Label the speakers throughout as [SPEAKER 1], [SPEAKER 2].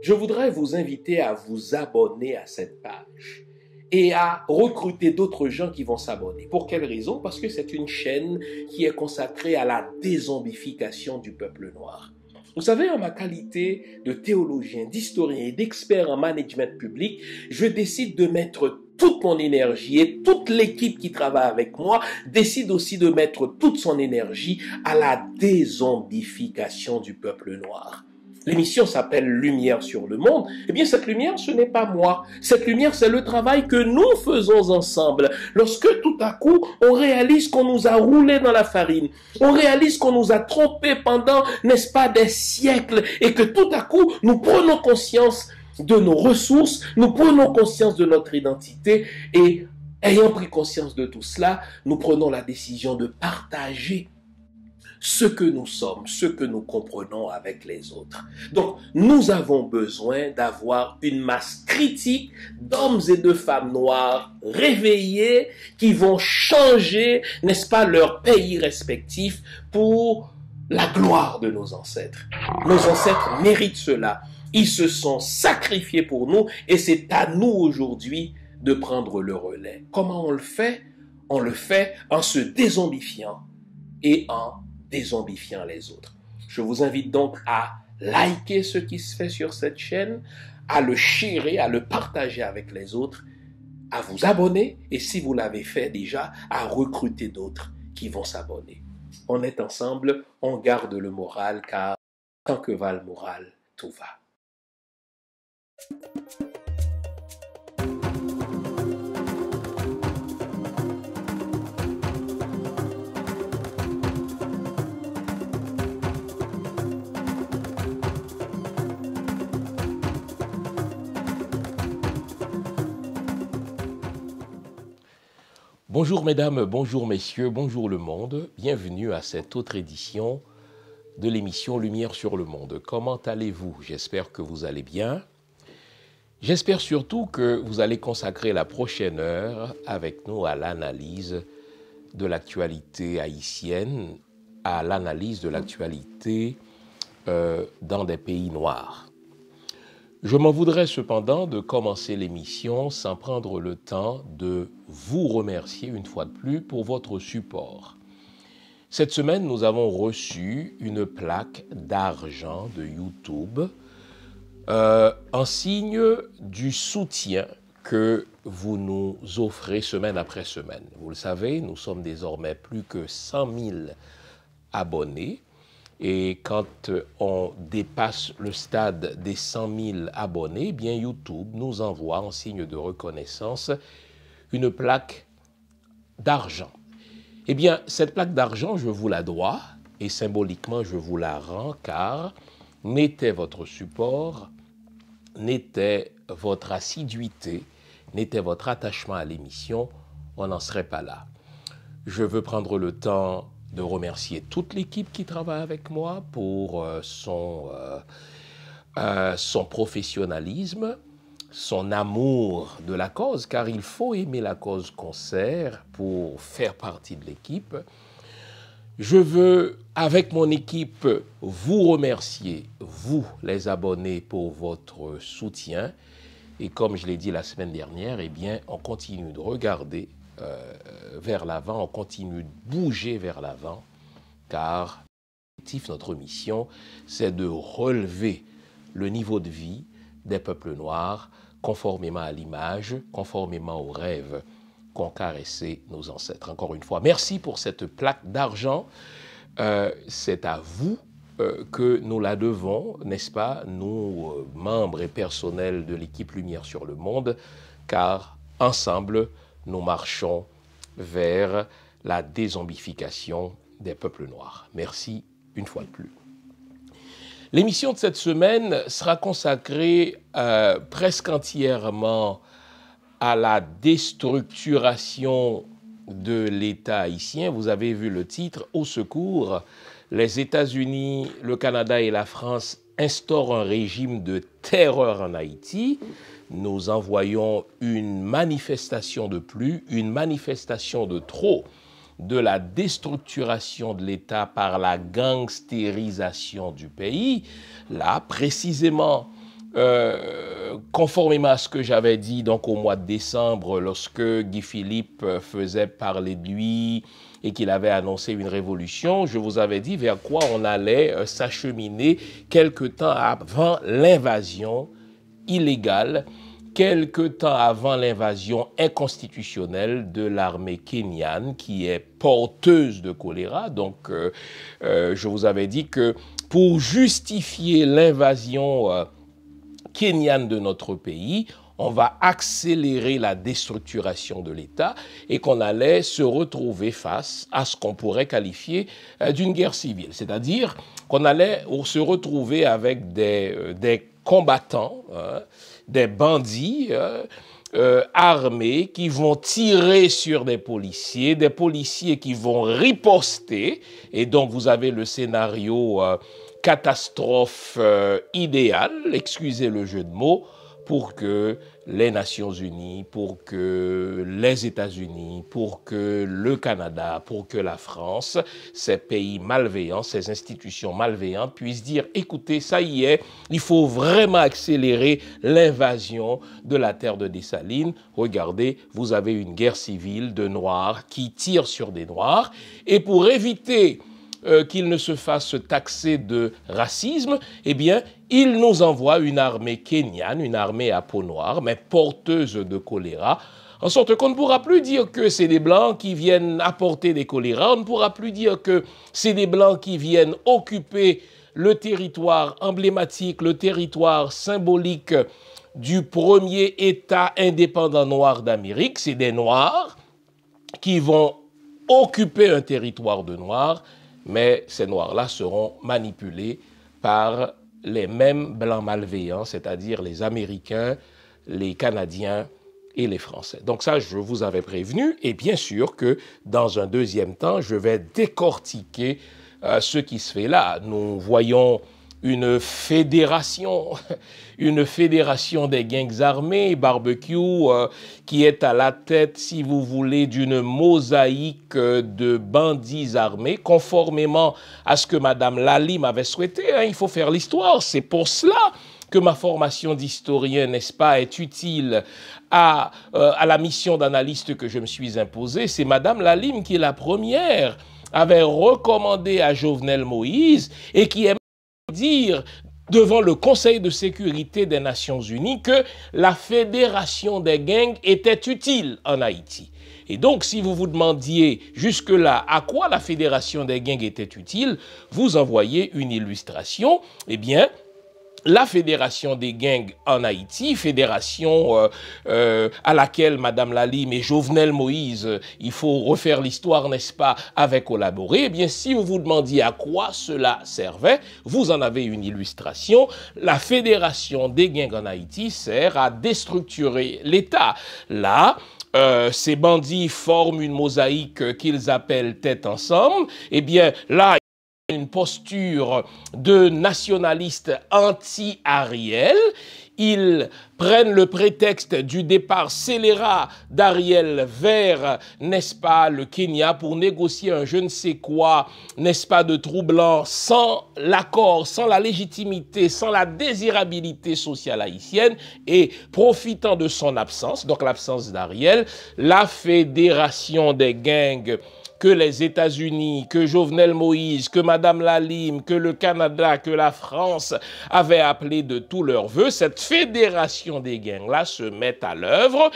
[SPEAKER 1] je voudrais vous inviter à vous abonner à cette page et à recruter d'autres gens qui vont s'abonner. Pour quelle raison Parce que c'est une chaîne qui est consacrée à la dézombification du peuple noir. Vous savez, en ma qualité de théologien, d'historien et d'expert en management public, je décide de mettre toute mon énergie et toute l'équipe qui travaille avec moi décide aussi de mettre toute son énergie à la dézombification du peuple noir. L'émission s'appelle Lumière sur le monde. Eh bien, cette lumière, ce n'est pas moi. Cette lumière, c'est le travail que nous faisons ensemble. Lorsque tout à coup, on réalise qu'on nous a roulé dans la farine, on réalise qu'on nous a trompé pendant, n'est-ce pas, des siècles, et que tout à coup, nous prenons conscience de nos ressources, nous prenons conscience de notre identité, et ayant pris conscience de tout cela, nous prenons la décision de partager ce que nous sommes, ce que nous comprenons avec les autres. Donc, nous avons besoin d'avoir une masse critique d'hommes et de femmes noires réveillés qui vont changer, n'est-ce pas, leur pays respectif pour la gloire de nos ancêtres. Nos ancêtres méritent cela. Ils se sont sacrifiés pour nous et c'est à nous aujourd'hui de prendre le relais. Comment on le fait On le fait en se dézombifiant et en dézombifiant les autres. Je vous invite donc à liker ce qui se fait sur cette chaîne, à le chérir, à le partager avec les autres, à vous abonner et si vous l'avez fait déjà, à recruter d'autres qui vont s'abonner. On est ensemble, on garde le moral car tant que va le moral, tout va. Bonjour mesdames, bonjour messieurs, bonjour le monde. Bienvenue à cette autre édition de l'émission Lumière sur le monde. Comment allez-vous J'espère que vous allez bien. J'espère surtout que vous allez consacrer la prochaine heure avec nous à l'analyse de l'actualité haïtienne, à l'analyse de l'actualité euh, dans des pays noirs. Je m'en voudrais cependant de commencer l'émission sans prendre le temps de vous remercier une fois de plus pour votre support. Cette semaine, nous avons reçu une plaque d'argent de YouTube euh, en signe du soutien que vous nous offrez semaine après semaine. Vous le savez, nous sommes désormais plus que 100 000 abonnés et quand euh, on dépasse le stade des 100 000 abonnés, eh bien YouTube nous envoie en signe de reconnaissance une plaque d'argent. Eh bien, cette plaque d'argent, je vous la dois et symboliquement, je vous la rends car n'était votre support, n'était votre assiduité, n'était votre attachement à l'émission, on n'en serait pas là. Je veux prendre le temps de remercier toute l'équipe qui travaille avec moi pour euh, son, euh, euh, son professionnalisme, son amour de la cause, car il faut aimer la cause concert pour faire partie de l'équipe. Je veux, avec mon équipe, vous remercier, vous les abonnés, pour votre soutien. Et comme je l'ai dit la semaine dernière, eh bien, on continue de regarder euh, euh, vers l'avant, on continue de bouger vers l'avant, car notre mission, c'est de relever le niveau de vie des peuples noirs conformément à l'image, conformément aux rêves qu'ont caressé nos ancêtres. Encore une fois, merci pour cette plaque d'argent. Euh, c'est à vous que nous la devons, n'est-ce pas, nous, membres et personnels de l'équipe Lumière sur le Monde, car ensemble, nous marchons vers la dézombification des peuples noirs. Merci une fois de plus. L'émission de cette semaine sera consacrée euh, presque entièrement à la déstructuration de l'État haïtien. Vous avez vu le titre, Au secours, les États-Unis, le Canada et la France instaurent un régime de terreur en Haïti nous envoyons une manifestation de plus, une manifestation de trop de la déstructuration de l'État par la gangstérisation du pays. Là, précisément, euh, conformément à ce que j'avais dit donc au mois de décembre, lorsque Guy Philippe euh, faisait parler de lui et qu'il avait annoncé une révolution, je vous avais dit vers quoi on allait euh, s'acheminer quelque temps avant l'invasion illégale quelque temps avant l'invasion inconstitutionnelle de l'armée kenyane qui est porteuse de choléra. Donc, euh, euh, je vous avais dit que pour justifier l'invasion euh, kenyane de notre pays, on va accélérer la déstructuration de l'État et qu'on allait se retrouver face à ce qu'on pourrait qualifier d'une guerre civile. C'est-à-dire qu'on allait se retrouver avec des, des combattants, hein, des bandits hein, euh, armés qui vont tirer sur des policiers, des policiers qui vont riposter. Et donc vous avez le scénario euh, catastrophe euh, idéal, excusez le jeu de mots, pour que les Nations Unies, pour que les États-Unis, pour que le Canada, pour que la France, ces pays malveillants, ces institutions malveillantes puissent dire, écoutez, ça y est, il faut vraiment accélérer l'invasion de la terre de Dessalines. Regardez, vous avez une guerre civile de Noirs qui tirent sur des Noirs. Et pour éviter euh, qu'il ne se fasse taxer de racisme, eh bien, il nous envoie une armée kenyane, une armée à peau noire, mais porteuse de choléra, en sorte qu'on ne pourra plus dire que c'est des Blancs qui viennent apporter des choléras, on ne pourra plus dire que c'est des Blancs qui viennent occuper le territoire emblématique, le territoire symbolique du premier État indépendant noir d'Amérique, c'est des Noirs qui vont occuper un territoire de Noirs mais ces noirs-là seront manipulés par les mêmes blancs malveillants, c'est-à-dire les Américains, les Canadiens et les Français. Donc ça, je vous avais prévenu, et bien sûr que dans un deuxième temps, je vais décortiquer euh, ce qui se fait là. Nous voyons une fédération, une fédération des gangs armés, barbecue, euh, qui est à la tête, si vous voulez, d'une mosaïque euh, de bandits armés, conformément à ce que Madame Lali avait souhaité. Hein. il faut faire l'histoire, c'est pour cela que ma formation d'historien, n'est-ce pas, est utile à, euh, à la mission d'analyste que je me suis imposée. C'est Madame Lalime qui est la première avait recommandé à Jovenel Moïse et qui est dire devant le Conseil de sécurité des Nations Unies que la fédération des gangs était utile en Haïti. Et donc, si vous vous demandiez jusque-là à quoi la fédération des gangs était utile, vous envoyez une illustration. Eh bien, la Fédération des gangs en Haïti, fédération euh, euh, à laquelle Madame Lalime et Jovenel Moïse, il faut refaire l'histoire, n'est-ce pas, avec collaboré, eh bien, si vous vous demandiez à quoi cela servait, vous en avez une illustration. La Fédération des gangs en Haïti sert à déstructurer l'État. Là, euh, ces bandits forment une mosaïque qu'ils appellent tête ensemble, eh bien là, une posture de nationaliste anti-Ariel. Ils prennent le prétexte du départ scélérat d'Ariel vers, n'est-ce pas, le Kenya pour négocier un je ne sais quoi, n'est-ce pas, de troublant sans l'accord, sans la légitimité, sans la désirabilité sociale haïtienne et profitant de son absence, donc l'absence d'Ariel, la fédération des gangs que les États-Unis, que Jovenel Moïse, que Madame Lalime, que le Canada, que la France avaient appelé de tous leurs voeux, cette fédération des gangs-là se met à l'œuvre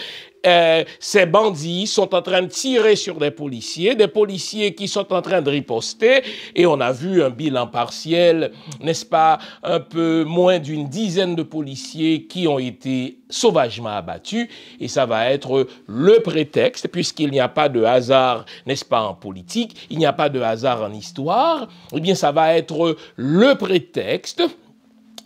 [SPEAKER 1] euh, ces bandits sont en train de tirer sur des policiers, des policiers qui sont en train de riposter, et on a vu un bilan partiel, n'est-ce pas, un peu moins d'une dizaine de policiers qui ont été sauvagement abattus, et ça va être le prétexte, puisqu'il n'y a pas de hasard, n'est-ce pas, en politique, il n'y a pas de hasard en histoire, eh bien ça va être le prétexte,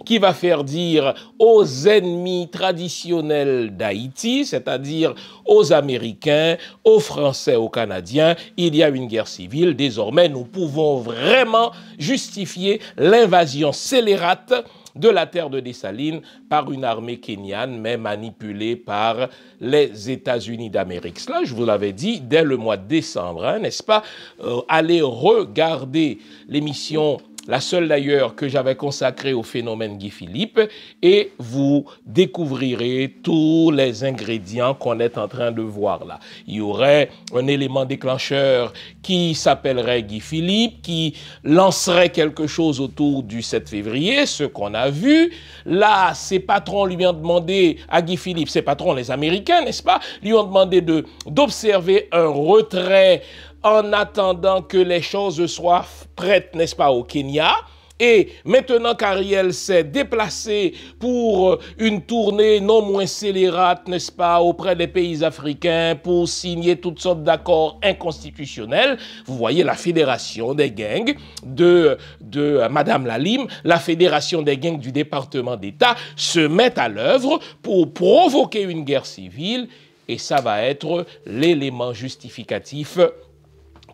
[SPEAKER 1] qui va faire dire aux ennemis traditionnels d'Haïti, c'est-à-dire aux Américains, aux Français, aux Canadiens, il y a une guerre civile. Désormais, nous pouvons vraiment justifier l'invasion scélérate de la terre de Dessalines par une armée kenyane, mais manipulée par les États-Unis d'Amérique. Cela, je vous l'avais dit dès le mois de décembre, hein, n'est-ce pas euh, Allez regarder l'émission la seule d'ailleurs que j'avais consacrée au phénomène Guy Philippe, et vous découvrirez tous les ingrédients qu'on est en train de voir là. Il y aurait un élément déclencheur qui s'appellerait Guy Philippe, qui lancerait quelque chose autour du 7 février, ce qu'on a vu. Là, ses patrons lui ont demandé, à Guy Philippe, ses patrons, les Américains, n'est-ce pas, lui ont demandé d'observer un retrait en attendant que les choses soient prêtes, n'est-ce pas, au Kenya. Et maintenant qu'Ariel s'est déplacé pour euh, une tournée non moins scélérate, n'est-ce pas, auprès des pays africains pour signer toutes sortes d'accords inconstitutionnels, vous voyez la fédération des gangs de, de euh, Madame Lalim, la fédération des gangs du département d'État se met à l'œuvre pour provoquer une guerre civile et ça va être l'élément justificatif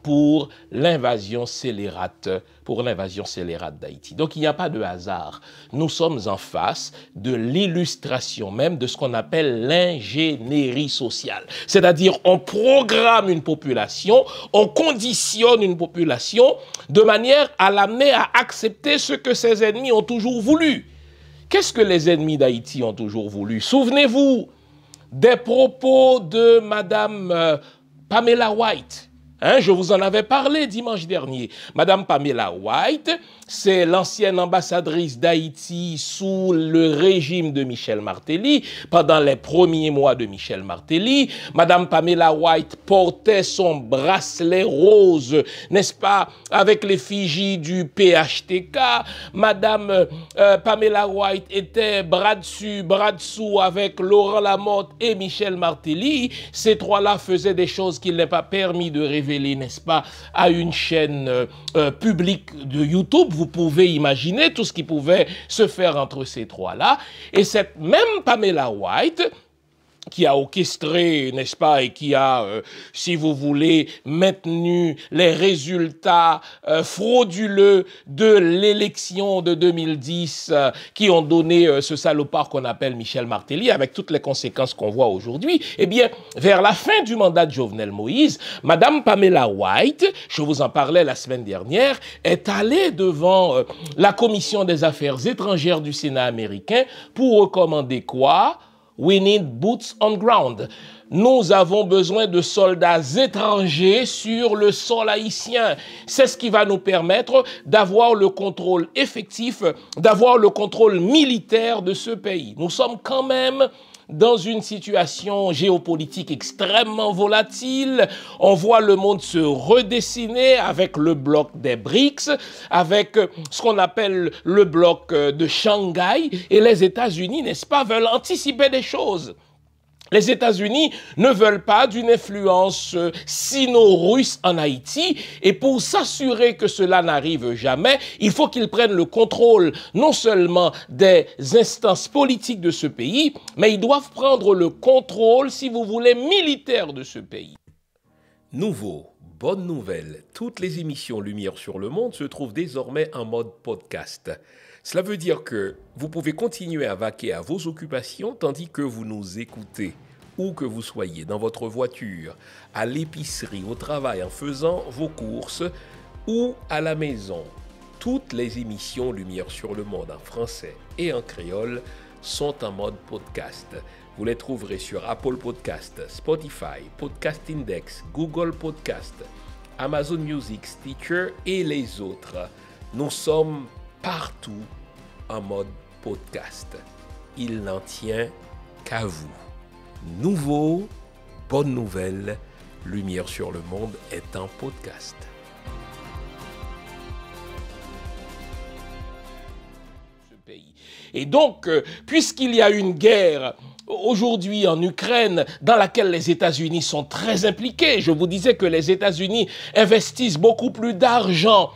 [SPEAKER 1] pour l'invasion scélérate, pour l'invasion scélérate d'Haïti. Donc il n'y a pas de hasard. Nous sommes en face de l'illustration même de ce qu'on appelle l'ingénierie sociale. C'est-à-dire on programme une population, on conditionne une population de manière à l'amener à accepter ce que ses ennemis ont toujours voulu. Qu'est-ce que les ennemis d'Haïti ont toujours voulu Souvenez-vous des propos de Madame euh, Pamela White Hein, je vous en avais parlé dimanche dernier. Madame Pamela White, c'est l'ancienne ambassadrice d'Haïti sous le régime de Michel Martelly, pendant les premiers mois de Michel Martelly. Madame Pamela White portait son bracelet rose, n'est-ce pas, avec l'effigie du PHTK. Madame euh, Pamela White était bras dessus, bras dessous avec Laurent Lamotte et Michel Martelly. Ces trois-là faisaient des choses qu'il n'est pas permis de révéler n'est-ce pas, à une chaîne euh, euh, publique de YouTube, vous pouvez imaginer tout ce qui pouvait se faire entre ces trois-là. Et cette même Pamela White qui a orchestré, n'est-ce pas, et qui a, euh, si vous voulez, maintenu les résultats euh, frauduleux de l'élection de 2010 euh, qui ont donné ce salopard qu'on appelle Michel Martelly, avec toutes les conséquences qu'on voit aujourd'hui, eh bien, vers la fin du mandat de Jovenel Moïse, Madame Pamela White, je vous en parlais la semaine dernière, est allée devant la Commission des Affaires étrangères du Sénat américain pour recommander quoi We need boots on ground. Nous avons besoin de soldats étrangers sur le sol haïtien. C'est ce qui va nous permettre d'avoir le contrôle effectif, d'avoir le contrôle militaire de ce pays. Nous sommes quand même dans une situation géopolitique extrêmement volatile. On voit le monde se redessiner avec le bloc des BRICS, avec ce qu'on appelle le bloc euh, de Shanghai. Et les États-Unis, n'est-ce pas, veulent anticiper des choses. Les États-Unis ne veulent pas d'une influence euh, sino-russe en Haïti et pour s'assurer que cela n'arrive jamais, il faut qu'ils prennent le contrôle non seulement des instances politiques de ce pays, mais ils doivent prendre le contrôle, si vous voulez, militaire de ce pays. Nouveau, bonne nouvelle, toutes les émissions Lumière sur le monde se trouvent désormais en mode podcast. Cela veut dire que vous pouvez continuer à vaquer à vos occupations tandis que vous nous écoutez où que vous soyez, dans votre voiture, à l'épicerie, au travail, en faisant vos courses ou à la maison. Toutes les émissions Lumière sur le monde en français et en créole sont en mode podcast. Vous les trouverez sur Apple Podcast, Spotify, Podcast Index, Google Podcast, Amazon Music, Stitcher et les autres. Nous sommes partout en mode podcast. Il n'en tient qu'à vous nouveau, bonne nouvelle, Lumière sur le monde est un podcast. Et donc, euh, puisqu'il y a une guerre aujourd'hui en Ukraine dans laquelle les États-Unis sont très impliqués, je vous disais que les États-Unis investissent beaucoup plus d'argent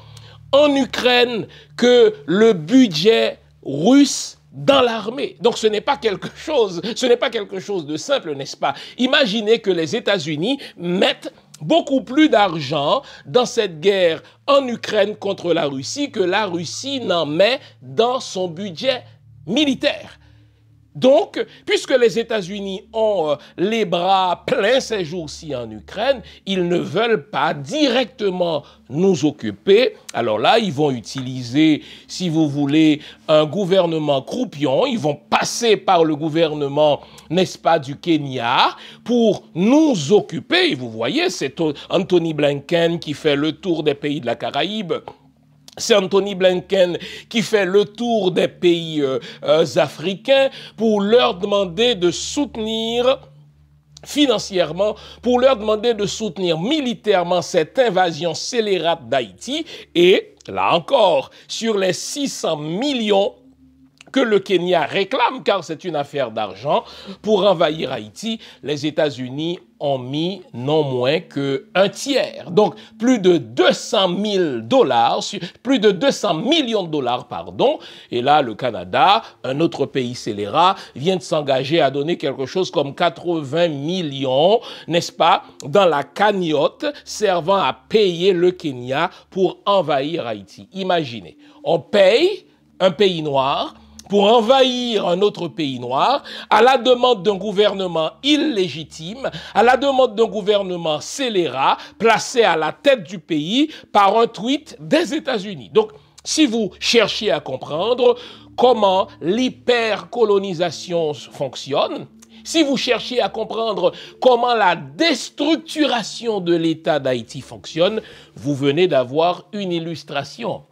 [SPEAKER 1] en Ukraine que le budget russe dans l'armée. Donc ce n'est pas quelque chose, ce n'est pas quelque chose de simple, n'est-ce pas Imaginez que les États-Unis mettent beaucoup plus d'argent dans cette guerre en Ukraine contre la Russie que la Russie n'en met dans son budget militaire. Donc, puisque les États-Unis ont euh, les bras pleins ces jours-ci en Ukraine, ils ne veulent pas directement nous occuper. Alors là, ils vont utiliser, si vous voulez, un gouvernement croupion. Ils vont passer par le gouvernement, n'est-ce pas, du Kenya pour nous occuper. Et vous voyez, c'est Anthony Blinken qui fait le tour des pays de la Caraïbe c'est Anthony Blinken qui fait le tour des pays euh, euh, africains pour leur demander de soutenir financièrement pour leur demander de soutenir militairement cette invasion scélérate d'Haïti et, là encore, sur les 600 millions que le Kenya réclame, car c'est une affaire d'argent, pour envahir Haïti, les États-Unis ont mis non moins que un tiers. Donc, plus de 200 dollars, plus de 200 millions de dollars, pardon. Et là, le Canada, un autre pays scélérat, vient de s'engager à donner quelque chose comme 80 millions, n'est-ce pas, dans la cagnotte servant à payer le Kenya pour envahir Haïti. Imaginez, on paye un pays noir, pour envahir un autre pays noir, à la demande d'un gouvernement illégitime, à la demande d'un gouvernement scélérat, placé à la tête du pays par un tweet des États-Unis. Donc, si vous cherchez à comprendre comment l'hypercolonisation fonctionne, si vous cherchez à comprendre comment la déstructuration de l'État d'Haïti fonctionne, vous venez d'avoir une illustration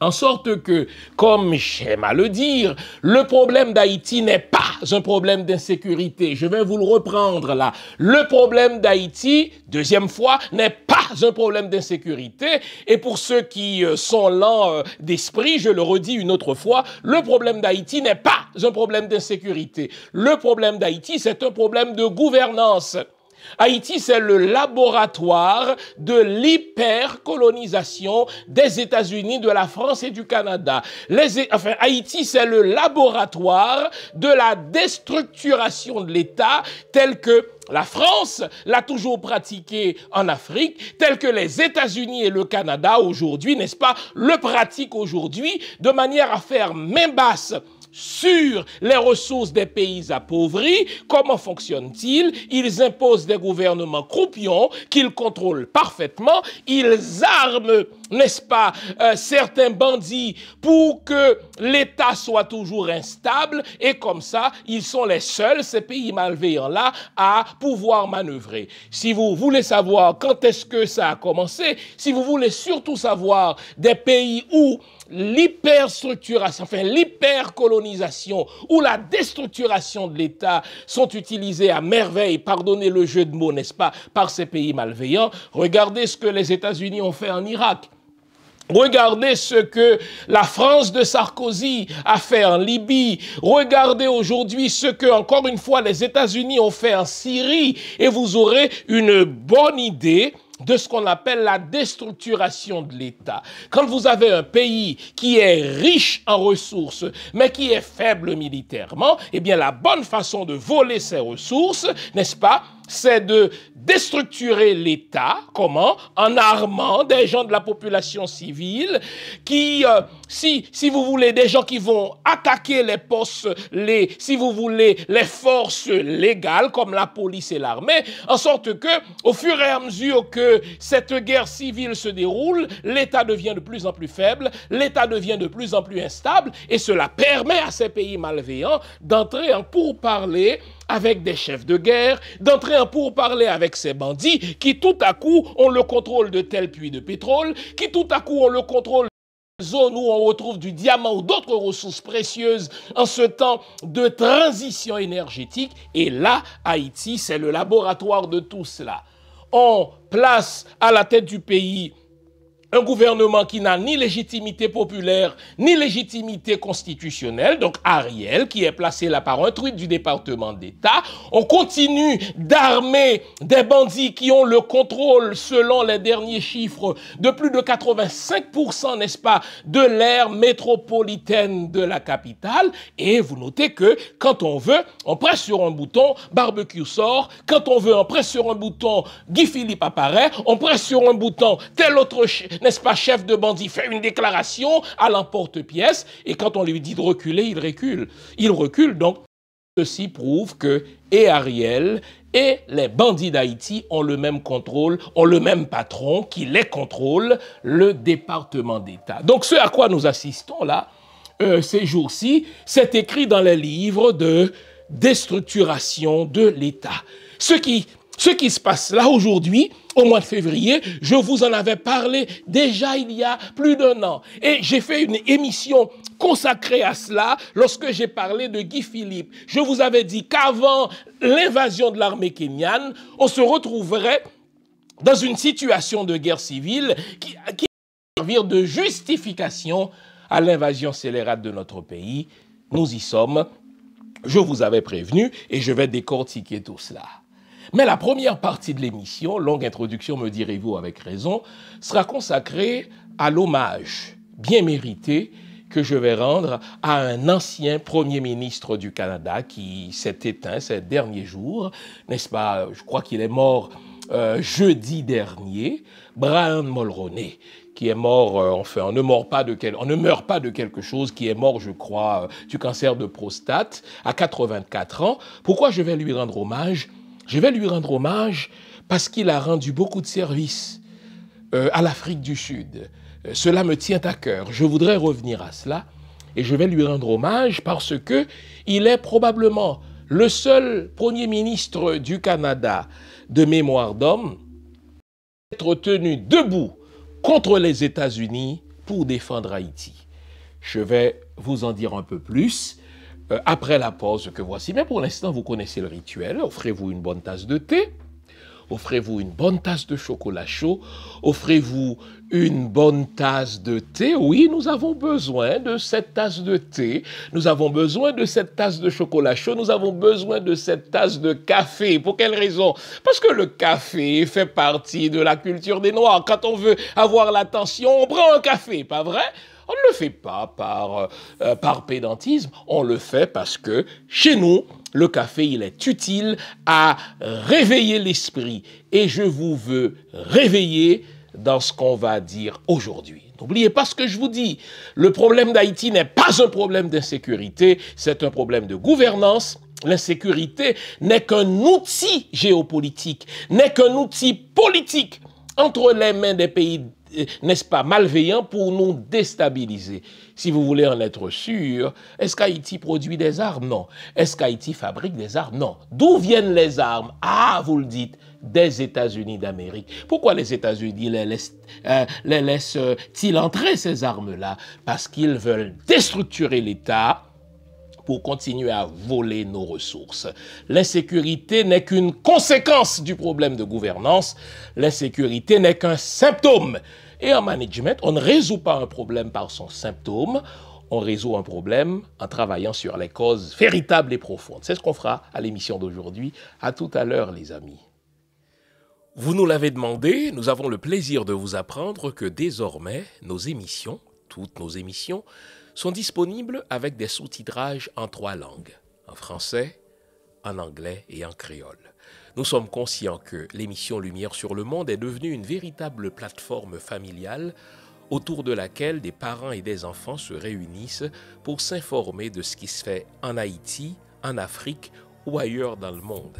[SPEAKER 1] en sorte que, comme j'aime à le dire, le problème d'Haïti n'est pas un problème d'insécurité. Je vais vous le reprendre là. Le problème d'Haïti, deuxième fois, n'est pas un problème d'insécurité. Et pour ceux qui euh, sont lents euh, d'esprit, je le redis une autre fois, le problème d'Haïti n'est pas un problème d'insécurité. Le problème d'Haïti, c'est un problème de gouvernance. Haïti, c'est le laboratoire de l'hypercolonisation des États-Unis, de la France et du Canada. Les, enfin, Haïti, c'est le laboratoire de la déstructuration de l'État tel que la France l'a toujours pratiqué en Afrique, tel que les États-Unis et le Canada aujourd'hui, n'est-ce pas, le pratiquent aujourd'hui de manière à faire main basse sur les ressources des pays appauvris. Comment fonctionnent-ils Ils imposent des gouvernements croupions qu'ils contrôlent parfaitement. Ils arment, n'est-ce pas, euh, certains bandits pour que l'État soit toujours instable. Et comme ça, ils sont les seuls, ces pays malveillants-là, à pouvoir manœuvrer. Si vous voulez savoir quand est-ce que ça a commencé, si vous voulez surtout savoir des pays où l'hyperstructuration, enfin l'hypercolonisation ou la déstructuration de l'État sont utilisés à merveille, pardonnez le jeu de mots, n'est-ce pas, par ces pays malveillants. Regardez ce que les États-Unis ont fait en Irak. Regardez ce que la France de Sarkozy a fait en Libye. Regardez aujourd'hui ce que, encore une fois, les États-Unis ont fait en Syrie. Et vous aurez une bonne idée de ce qu'on appelle la déstructuration de l'État. Quand vous avez un pays qui est riche en ressources, mais qui est faible militairement, eh bien la bonne façon de voler ses ressources, n'est-ce pas, c'est de déstructurer l'État. Comment En armant des gens de la population civile qui, euh, si, si vous voulez, des gens qui vont attaquer les postes, les, si vous voulez, les forces légales comme la police et l'armée, en sorte que, au fur et à mesure que cette guerre civile se déroule, l'État devient de plus en plus faible, l'État devient de plus en plus instable, et cela permet à ces pays malveillants d'entrer en pourparlers avec des chefs de guerre, d'entrer en pourparler avec ces bandits qui tout à coup ont le contrôle de tels puits de pétrole, qui tout à coup ont le contrôle de zones où on retrouve du diamant ou d'autres ressources précieuses en ce temps de transition énergétique. Et là, Haïti, c'est le laboratoire de tout cela. On place à la tête du pays un gouvernement qui n'a ni légitimité populaire, ni légitimité constitutionnelle, donc Ariel, qui est placé là par un truc du département d'État. On continue d'armer des bandits qui ont le contrôle, selon les derniers chiffres, de plus de 85%, n'est-ce pas, de l'aire métropolitaine de la capitale. Et vous notez que quand on veut, on presse sur un bouton, barbecue sort. Quand on veut, on presse sur un bouton, Guy Philippe apparaît. On presse sur un bouton, tel autre n'est-ce pas, chef de bandit, fait une déclaration à l'emporte-pièce, et quand on lui dit de reculer, il recule. Il recule, donc ceci prouve que et Ariel et les bandits d'Haïti ont le même contrôle, ont le même patron qui les contrôle, le département d'État. Donc ce à quoi nous assistons là, euh, ces jours-ci, c'est écrit dans les livres de déstructuration de l'État. Ce qui ce qui se passe là aujourd'hui, au mois de février, je vous en avais parlé déjà il y a plus d'un an. Et j'ai fait une émission consacrée à cela lorsque j'ai parlé de Guy Philippe. Je vous avais dit qu'avant l'invasion de l'armée kényane, on se retrouverait dans une situation de guerre civile qui, va servir de justification à l'invasion scélérate de notre pays. Nous y sommes. Je vous avais prévenu et je vais décortiquer tout cela. Mais la première partie de l'émission, longue introduction me direz-vous avec raison, sera consacrée à l'hommage bien mérité que je vais rendre à un ancien Premier ministre du Canada qui s'est éteint ces derniers jours, n'est-ce pas Je crois qu'il est mort euh, jeudi dernier, Brian Mulroney, qui est mort, euh, enfin, on ne, meurt pas de quel, on ne meurt pas de quelque chose qui est mort, je crois, euh, du cancer de prostate à 84 ans. Pourquoi je vais lui rendre hommage je vais lui rendre hommage parce qu'il a rendu beaucoup de services euh, à l'Afrique du Sud. Euh, cela me tient à cœur. Je voudrais revenir à cela et je vais lui rendre hommage parce que il est probablement le seul premier ministre du Canada de mémoire d'homme à être tenu debout contre les États-Unis pour défendre Haïti. Je vais vous en dire un peu plus euh, après la pause que voici. Mais pour l'instant, vous connaissez le rituel. Offrez-vous une bonne tasse de thé. Offrez-vous une bonne tasse de chocolat chaud. Offrez-vous une bonne tasse de thé. Oui, nous avons besoin de cette tasse de thé. Nous avons besoin de cette tasse de chocolat chaud. Nous avons besoin de cette tasse de café. Pour quelle raison Parce que le café fait partie de la culture des Noirs. Quand on veut avoir l'attention, on prend un café, pas vrai on ne le fait pas euh, euh, par, pédantisme, on le fait parce que chez nous, le café, il est utile à réveiller l'esprit. Et je vous veux réveiller dans ce qu'on va dire aujourd'hui. N'oubliez pas ce que je vous dis. Le problème d'Haïti n'est pas un problème d'insécurité, c'est un problème de gouvernance. L'insécurité n'est qu'un outil géopolitique, n'est qu'un outil politique entre les mains des pays n'est-ce pas, Malveillant pour nous déstabiliser. Si vous voulez en être sûr, est-ce qu'Haïti produit des armes Non. Est-ce qu'Haïti fabrique des armes Non. D'où viennent les armes Ah, vous le dites, des États-Unis d'Amérique. Pourquoi les États-Unis les euh, laissent-ils entrer ces armes-là Parce qu'ils veulent déstructurer l'État pour continuer à voler nos ressources. L'insécurité n'est qu'une conséquence du problème de gouvernance. L'insécurité n'est qu'un symptôme et en management, on ne résout pas un problème par son symptôme, on résout un problème en travaillant sur les causes véritables et profondes. C'est ce qu'on fera à l'émission d'aujourd'hui. À tout à l'heure, les amis. Vous nous l'avez demandé, nous avons le plaisir de vous apprendre que désormais, nos émissions, toutes nos émissions, sont disponibles avec des sous-titrages en trois langues, en français, en anglais et en créole. Nous sommes conscients que l'émission Lumière sur le Monde est devenue une véritable plateforme familiale autour de laquelle des parents et des enfants se réunissent pour s'informer de ce qui se fait en Haïti, en Afrique ou ailleurs dans le monde.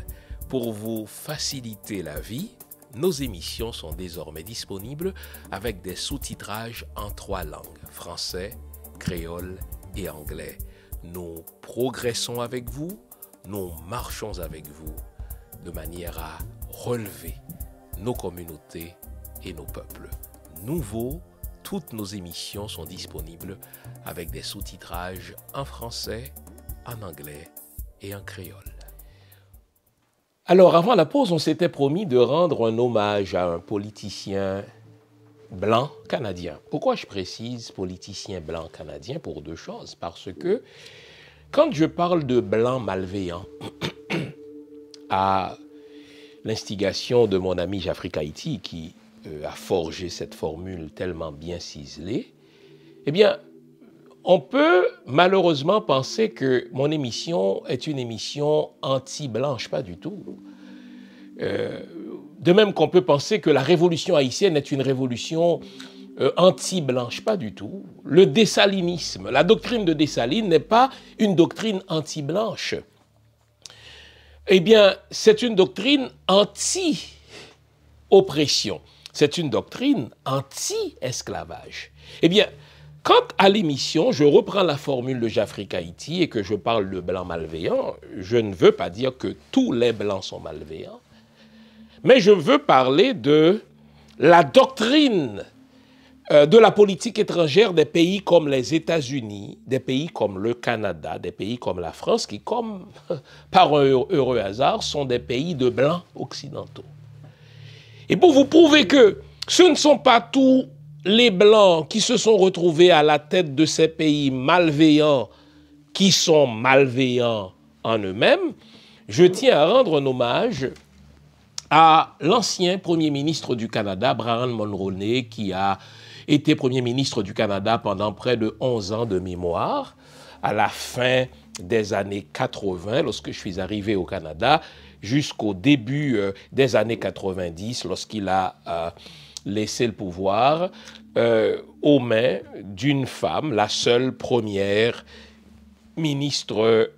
[SPEAKER 1] Pour vous faciliter la vie, nos émissions sont désormais disponibles avec des sous-titrages en trois langues, français, créole et anglais. Nous progressons avec vous, nous marchons avec vous de manière à relever nos communautés et nos peuples. Nouveau, toutes nos émissions sont disponibles avec des sous-titrages en français, en anglais et en créole. Alors, avant la pause, on s'était promis de rendre un hommage à un politicien blanc canadien. Pourquoi je précise politicien blanc canadien Pour deux choses. Parce que quand je parle de blanc malveillant, à l'instigation de mon ami Jafric Haïti, qui euh, a forgé cette formule tellement bien ciselée, eh bien, on peut malheureusement penser que mon émission est une émission anti-blanche, pas du tout. Euh, de même qu'on peut penser que la révolution haïtienne est une révolution euh, anti-blanche, pas du tout. Le dessalinisme, la doctrine de Dessalines n'est pas une doctrine anti-blanche. Eh bien, c'est une doctrine anti-oppression. C'est une doctrine anti-esclavage. Eh bien, quand à l'émission, je reprends la formule de Jafrique Haïti et que je parle de blancs malveillants, je ne veux pas dire que tous les blancs sont malveillants, mais je veux parler de la doctrine euh, de la politique étrangère des pays comme les États-Unis, des pays comme le Canada, des pays comme la France, qui, comme par un heureux hasard, sont des pays de blancs occidentaux. Et pour vous prouver que ce ne sont pas tous les blancs qui se sont retrouvés à la tête de ces pays malveillants qui sont malveillants en eux-mêmes, je tiens à rendre un hommage à l'ancien Premier ministre du Canada, Brian Mulroney, qui a était Premier ministre du Canada pendant près de 11 ans de mémoire. À la fin des années 80, lorsque je suis arrivé au Canada, jusqu'au début euh, des années 90, lorsqu'il a euh, laissé le pouvoir euh, aux mains d'une femme, la seule première ministre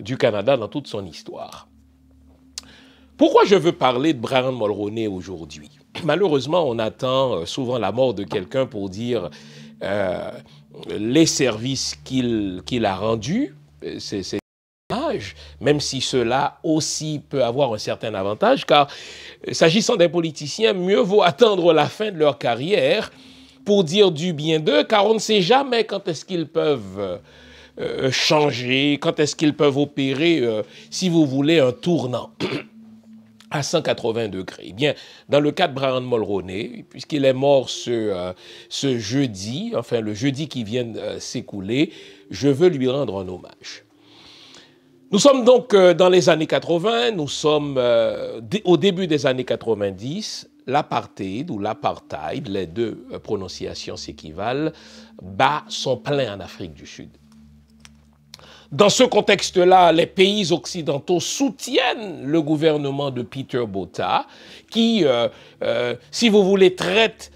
[SPEAKER 1] du Canada dans toute son histoire. Pourquoi je veux parler de Brian Mulroney aujourd'hui malheureusement, on attend euh, souvent la mort de quelqu'un pour dire euh, les services qu'il a rendus. Euh, c'est dommage, même si cela aussi peut avoir un certain avantage, car s'agissant des politiciens, mieux vaut attendre la fin de leur carrière pour dire du bien d'eux, car on ne sait jamais quand est-ce qu'ils peuvent changer, quand est-ce qu'ils peuvent opérer, si vous voulez, un tournant à 180 degrés. Eh bien, dans le cas de Brian Mulroney, puisqu'il est mort ce, euh, jeudi, enfin le jeudi qui vient de euh, s'écouler, je veux lui rendre un hommage. Nous sommes donc euh, dans les années 80, nous sommes au début des années 90, l'apartheid ou l'apartheid, les deux prononciations s'équivalent, bas son plein en Afrique du Sud. Dans ce contexte-là, les pays occidentaux soutiennent le gouvernement de Peter Botha, qui, euh, euh, si vous voulez, traite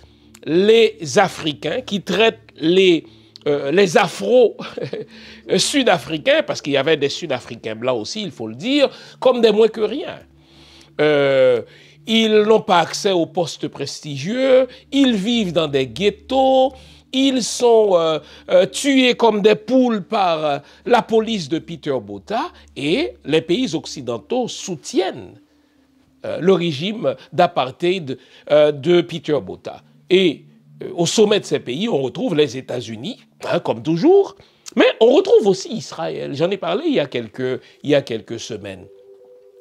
[SPEAKER 1] les Africains, qui traite les, euh, les Afro-Sud-Africains, parce qu'il y avait des Sud-Africains blancs aussi, il faut le dire, comme des moins que rien. ils n'ont pas accès aux postes prestigieux, ils vivent dans des ghettos, ils sont euh, euh, tués comme des poules par euh, la police de Peter Botta et les pays occidentaux soutiennent le régime d'apartheid de Peter Botta. Et au sommet de ces pays, on retrouve les États-Unis, hein, comme toujours, mais on retrouve aussi Israël. J'en ai parlé il y quelques, il y a quelques semaines.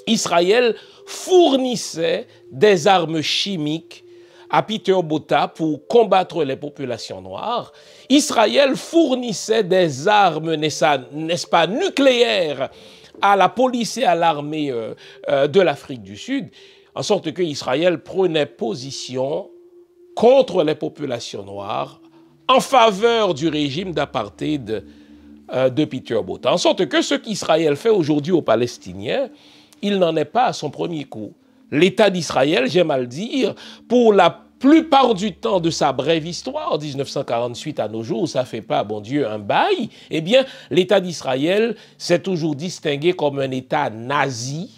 [SPEAKER 1] Israël fournissait des armes chimiques à Peter Botha pour combattre les populations noires, Israël fournissait des armes, n'est-ce pas, nucléaires à la police et à l'armée euh, euh, de l'Afrique du Sud, en sorte que Israël prenait position contre les populations noires en faveur du régime d'apartheid euh, de Peter Botha. En sorte que ce qu'Israël fait aujourd'hui aux Palestiniens, il n'en est pas à son premier coup l'État d'Israël, j'aime à le dire, pour la plupart du temps de sa brève histoire, en 1948 à nos jours, ça fait pas, bon Dieu, un bail, eh bien, l'État d'Israël s'est toujours distingué comme un État nazi,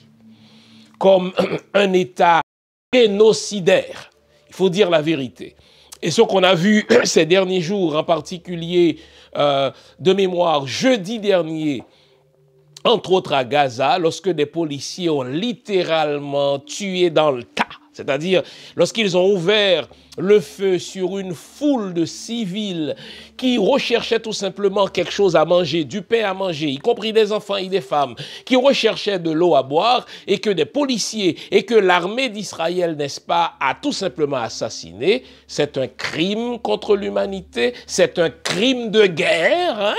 [SPEAKER 1] comme un État génocidaire. Il faut dire la vérité. Et ce qu'on a vu ces derniers jours, en particulier euh, de mémoire, jeudi dernier, entre autres à Gaza, lorsque des policiers ont littéralement tué dans le tas, c'est-à-dire lorsqu'ils ont ouvert le feu sur une foule de civils qui recherchaient tout simplement quelque chose à manger, du pain à manger, y compris des enfants et des femmes, qui recherchaient de l'eau à boire et que des policiers et que l'armée d'Israël, n'est-ce pas, a tout simplement assassiné. C'est un crime contre l'humanité, c'est un crime de guerre, hein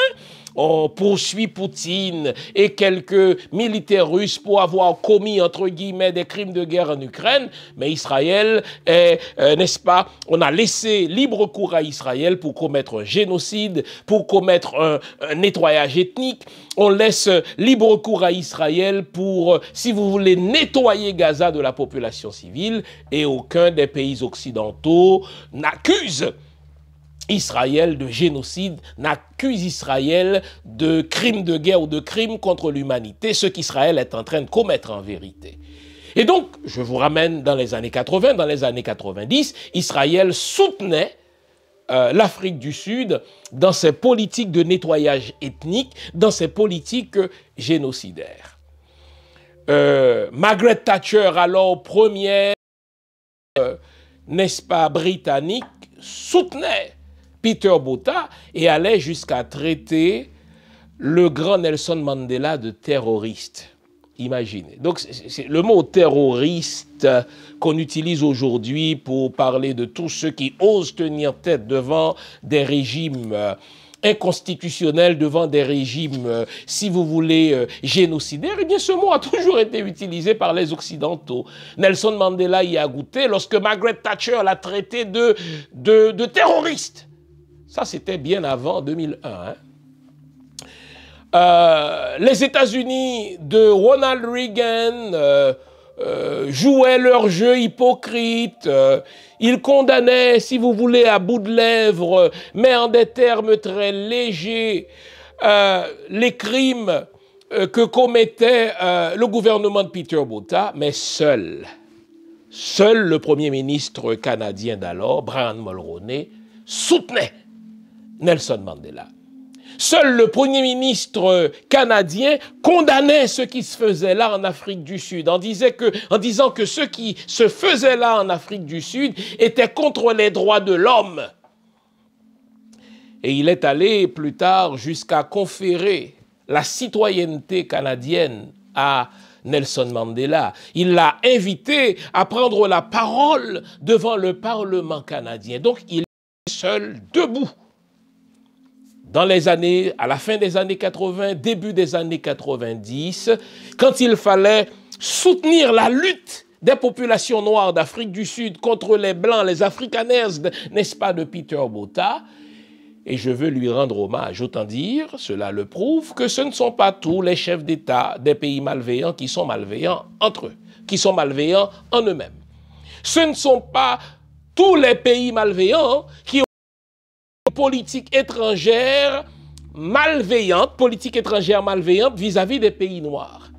[SPEAKER 1] on oh, poursuit Poutine et quelques militaires russes pour avoir commis, entre guillemets, des crimes de guerre en Ukraine. Mais Israël, euh, n'est-ce pas, on a laissé libre cours à Israël pour commettre un génocide, pour commettre un nettoyage ethnique. On laisse libre cours à Israël pour, euh, si vous voulez, nettoyer Gaza de la population civile et aucun des pays occidentaux n'accuse Israël de génocide, n'accuse Israël de crimes de guerre ou de crimes contre l'humanité, ce qu'Israël est en train de commettre en vérité. Et donc, je vous ramène dans les années 80, dans les années 90, Israël soutenait euh, l'Afrique du Sud dans ses politiques de nettoyage ethnique, dans ses politiques euh, génocidaires. Euh, Margaret Thatcher, alors première, n'est-ce pas, britannique, soutenait Peter Botha, et allait jusqu'à traiter le grand Nelson Mandela de terroriste. Imaginez. Donc c'est le mot terroriste qu'on utilise aujourd'hui pour parler de tous ceux qui osent tenir tête devant des régimes euh, inconstitutionnels, devant des régimes, euh, si vous voulez, euh, génocidaires, eh bien ce mot a toujours été utilisé par les Occidentaux. Nelson Mandela y a goûté lorsque Margaret Thatcher l'a traité de, de, de terroriste. Ça, c'était bien avant 2001. Hein. Euh, les États-Unis de Ronald Reagan euh, euh, jouaient leur jeu hypocrite. ils condamnaient, si vous voulez, à bout de lèvres, mais en des termes très légers, les crimes que commettait le gouvernement de Peter Botta, mais seul. Seul le Premier ministre canadien d'alors, Brian Mulroney, soutenait Nelson Mandela. Seul le Premier ministre euh, canadien condamnait ce qui se faisait là en Afrique du Sud, en, disait que, en disant que ce qui se faisait là en Afrique du Sud était contre les droits de l'homme. Et il est allé plus tard jusqu'à conférer la citoyenneté canadienne à Nelson Mandela. Il l'a invité à prendre la parole devant le Parlement canadien. Donc il est seul debout dans les années, à la fin des années 80, début des années 90, quand il fallait soutenir la lutte des populations noires d'Afrique du Sud contre les Blancs, les Afrikaners, n'est-ce pas, de Peter Botha, Et je veux lui rendre hommage. Autant dire, cela le prouve, que ce ne sont pas tous les chefs d'État des pays malveillants qui sont malveillants entre eux, qui sont malveillants en eux-mêmes. Ce ne sont pas tous les pays malveillants qui ont politique étrangère malveillante, politique étrangère malveillante vis-à-vis des pays noirs.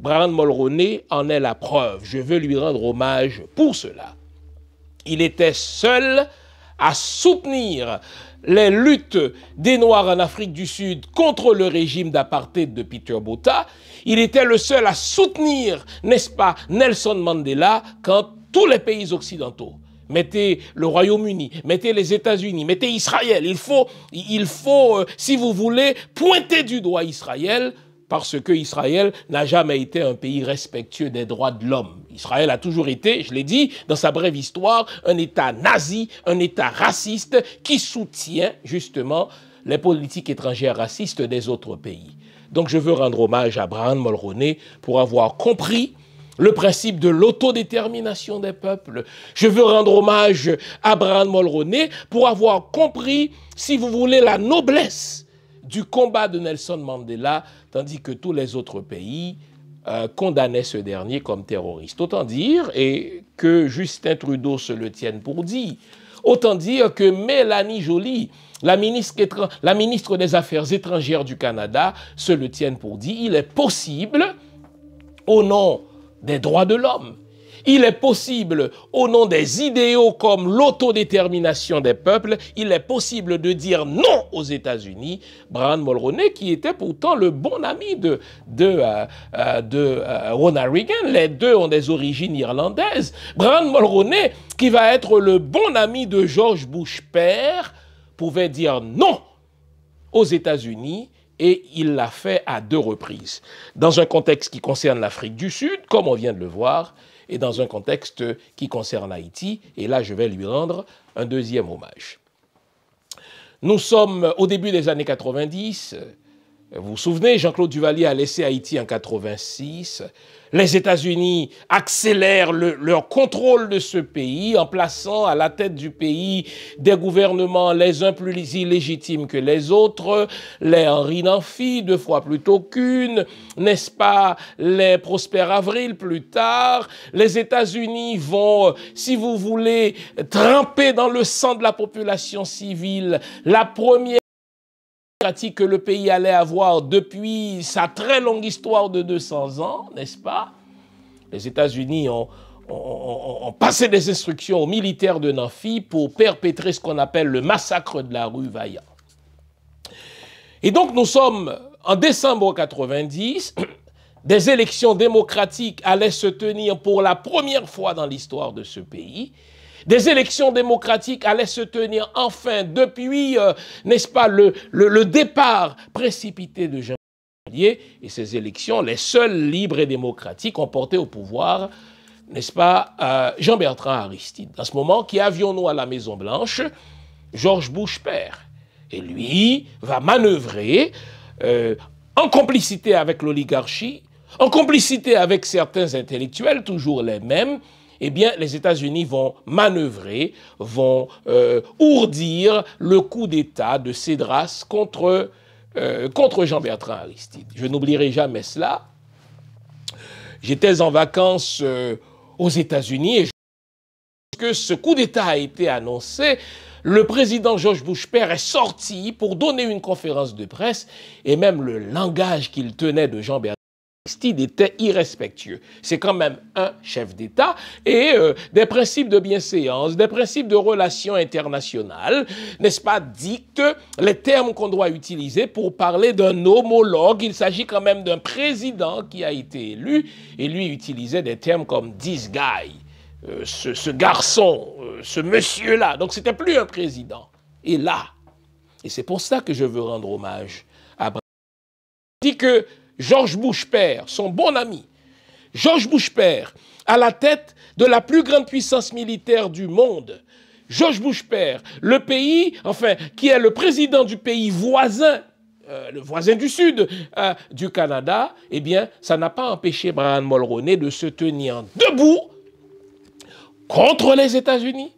[SPEAKER 1] Brian Mulroney en est la preuve. Je veux lui rendre hommage pour cela. Il était seul à soutenir les luttes des Noirs en Afrique du Sud contre le régime d'apartheid de Peter Botta. Il était le seul à soutenir, n'est-ce pas, Nelson Mandela quand tous les pays occidentaux mettez le Royaume-Uni, mettez les États-Unis, mettez Israël. Il faut, il faut euh, si vous voulez, pointer du doigt Israël parce que Israël n'a jamais été un pays respectueux des droits de l'homme. Israël a toujours été, je l'ai dit, dans sa brève histoire, un État nazi, un État raciste qui soutient justement les politiques étrangères racistes des autres pays. Donc je veux rendre hommage à Brian Mulroney pour avoir compris le principe de l'autodétermination des peuples. Je veux rendre hommage à Abraham Mulroney pour avoir compris, si vous voulez, la noblesse du combat de Nelson Mandela, tandis que tous les autres pays euh, condamnaient ce dernier comme terroriste. Autant dire, et que Justin Trudeau se le tienne pour dit, autant dire que Mélanie Joly, la ministre, la ministre des Affaires étrangères du Canada, se le tienne pour dit, il est possible, au nom des droits de l'homme. Il est possible, au nom des idéaux comme l'autodétermination des peuples, il est possible de dire non aux États-Unis. Brian Mulroney, qui était pourtant le bon ami de, de, euh, euh, euh, Ronald Reagan, les deux ont des origines irlandaises. Brian Mulroney, qui va être le bon ami de George Bush père, pouvait dire non aux États-Unis et il l'a fait à deux reprises, dans un contexte qui concerne l'Afrique du Sud, comme on vient de le voir, et dans un contexte qui concerne Haïti, et là je vais lui rendre un deuxième hommage. Nous sommes au début des années 90, vous vous souvenez, Jean-Claude Duvalier a laissé Haïti en 86, les États-Unis accélèrent leur contrôle de ce pays en plaçant à la tête du pays des gouvernements les uns plus illégitimes que les autres, les Henri Nanfi deux fois plutôt qu'une, n'est-ce pas, les Prosper Avril plus tard. Les États-Unis vont, si vous voulez, tremper dans le sang de la population civile la première que le pays allait avoir depuis sa très longue histoire de 200 ans, n'est-ce pas Les États-Unis ont, passé des instructions aux militaires de Nafi pour perpétrer ce qu'on appelle le massacre de la rue Vaillant. Et donc nous sommes en décembre 90, des élections démocratiques allaient se tenir pour la première fois dans l'histoire de ce pays, des élections démocratiques allaient se tenir enfin depuis, euh, n'est-ce pas, le, départ précipité de Jean Mollier. Et ces élections, les seules libres et démocratiques, ont porté au pouvoir, n'est-ce pas, euh, Jean-Bertrand Aristide. À ce moment, qui avions-nous à la Maison-Blanche Georges Bush père. Et lui va manœuvrer euh, en complicité avec l'oligarchie, en complicité avec certains intellectuels, toujours les mêmes, eh bien, les États-Unis vont manœuvrer, vont euh, ourdir le coup d'État de Cédras contre, euh, contre Jean-Bertrand Aristide. Je n'oublierai jamais cela. J'étais en vacances euh, aux États-Unis et je... ce coup d'État a été annoncé, le président George Bush père est sorti pour donner une conférence de presse et même le langage qu'il tenait de Jean-Bertrand était irrespectueux. C'est quand même un chef d'État et euh, des principes de bienséance, des principes de relations internationales, n'est-ce pas, dictent les termes qu'on doit utiliser pour parler d'un homologue. Il s'agit quand même d'un président qui a été élu et lui utilisait des termes comme « this guy euh, ce, garçon, euh, ce monsieur-là. Donc c'était plus un président. Et là, et c'est pour ça que je veux rendre hommage à dit que George Bush son bon ami, George Bush à la tête de la plus grande puissance militaire du monde, George Bush le pays, enfin, qui est le président du pays voisin, euh, le voisin du Sud euh, du Canada, eh bien, ça n'a pas empêché Brian Mulroney de se tenir debout contre les États-Unis,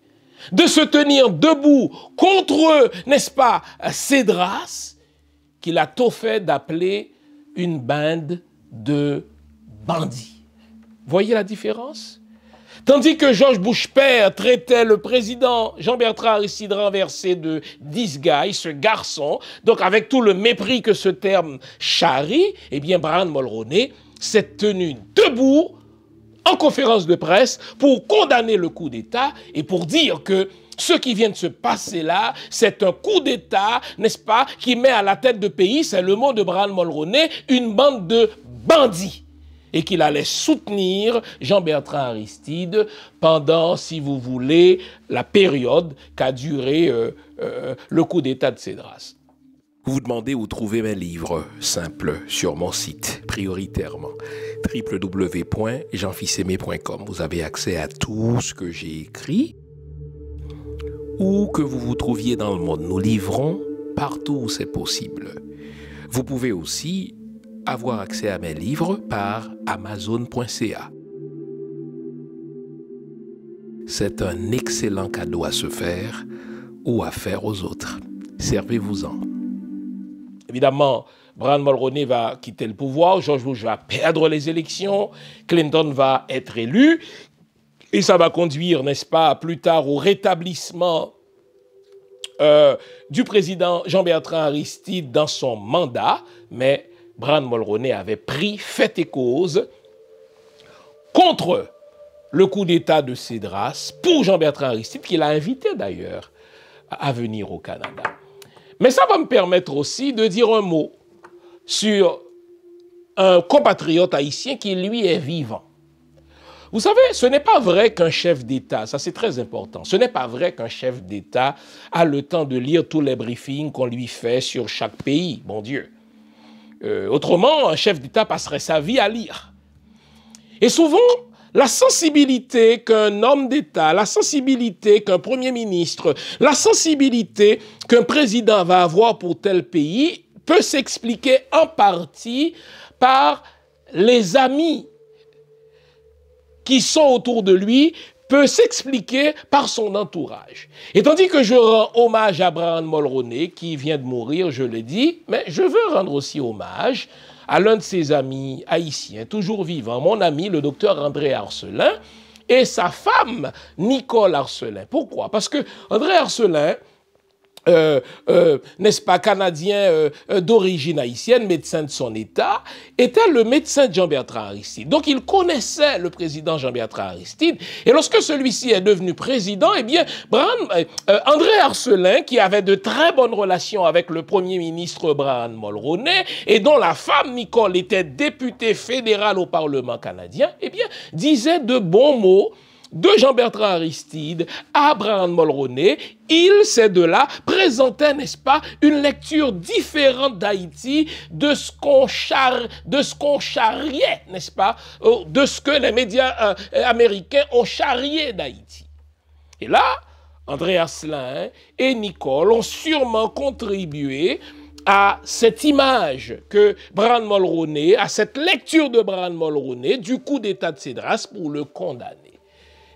[SPEAKER 1] de se tenir debout contre, n'est-ce pas, euh, Cédras, qu'il a tôt fait d'appeler une bande de bandits. Voyez la différence Tandis que Georges Bush traitait le président Jean-Bertrand Aristide renversé de guy », ce garçon, donc avec tout le mépris que ce terme charrie, eh bien Brian Mulroney s'est tenu debout en conférence de presse pour condamner le coup d'État et pour dire que ce qui vient de se passer là, c'est un coup d'État, n'est-ce pas, qui met à la tête de pays, c'est le mot de Brian Mulroney, une bande de bandits et qu'il allait soutenir Jean-Bertrand Aristide pendant, si vous voulez, la période qu'a duré euh, euh, le coup d'État de Cédras. Vous vous demandez où trouver mes livres simples sur mon site, prioritairement www.jeanfissemé.com. Vous avez accès à tout ce que j'ai écrit, où que vous vous trouviez dans le monde. Nous livrons partout où c'est possible. Vous pouvez aussi avoir accès à mes livres par amazon.ca. C'est un excellent cadeau à se faire ou à faire aux autres. Servez-vous-en. Évidemment, Brian Mulroney va quitter le pouvoir, George Bush va perdre les élections, Clinton va être élu, et ça va conduire, n'est-ce pas, plus tard au rétablissement euh, du président Jean-Bertrand Aristide dans son mandat, mais Bran Mulroney avait pris fait et cause contre le coup d'État de Cédras pour Jean-Bertrand Aristide, qu'il a invité d'ailleurs à venir au Canada. Mais ça va me permettre aussi de dire un mot sur un compatriote haïtien qui, lui, est vivant vous savez, ce n'est pas vrai qu'un chef d'État, ça c'est très important, ce n'est pas vrai qu'un chef d'État a le temps de lire tous les briefings qu'on lui fait sur chaque pays, mon Dieu. Euh, autrement, un chef d'État passerait sa vie à lire. Et souvent, la sensibilité qu'un homme d'État, la sensibilité qu'un Premier ministre, la sensibilité qu'un président va avoir pour tel pays peut s'expliquer en partie par les amis qui sont autour de lui peut s'expliquer par son entourage. Et tandis que je rends hommage à Abraham Mulroney, qui vient de mourir, je le dis, mais je veux rendre aussi hommage à l'un de ses amis haïtiens, toujours vivant, mon ami, le docteur André Arcelin, et sa femme, Nicole Arcelin. Pourquoi Parce que André Arcelin, euh, euh, n'est-ce pas, canadien euh, d'origine haïtienne, médecin de son État, était le médecin Jean-Bertrand Aristide. Donc il connaissait le président Jean-Bertrand Aristide. Et lorsque celui-ci est devenu président, eh bien, André Arcelin, qui avait de très bonnes relations avec le premier ministre Brian Mulroney, et dont la femme Nicole était députée fédérale au Parlement canadien, eh bien, disait de bons mots de Jean-Bertrand Aristide à Abraham Mulroney, il, ces deux-là, présentaient, n'est-ce pas, une lecture différente d'Haïti, de ce qu'on charriait, n'est-ce pas, euh, de ce que les médias euh, américains ont charrié d'Haïti. Et là, André Asselin et Nicole ont sûrement contribué à cette image que Bran Mulroney, à cette lecture de Bran Mulroney du coup d'État de Cédras pour le condamner.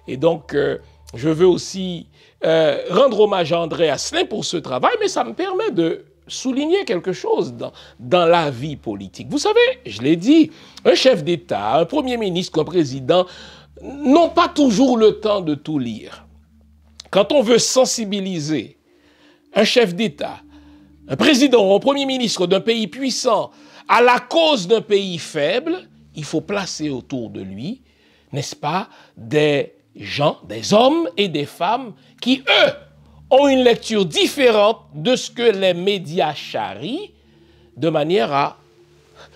[SPEAKER 1] Et donc, euh, je veux aussi euh, rendre hommage à André Asselin pour ce travail, mais ça me permet de souligner quelque chose dans, dans la vie politique. Vous savez, je l'ai dit, un chef d'État, un Premier ministre, un président n'ont pas toujours le temps de tout lire. Quand on veut sensibiliser un chef d'État, un président ou un Premier ministre d'un pays puissant à la cause d'un pays faible, il faut placer autour de lui, n'est-ce pas, des gens, des hommes et des femmes qui, eux, ont une lecture différente de ce que les médias charrient, de manière à,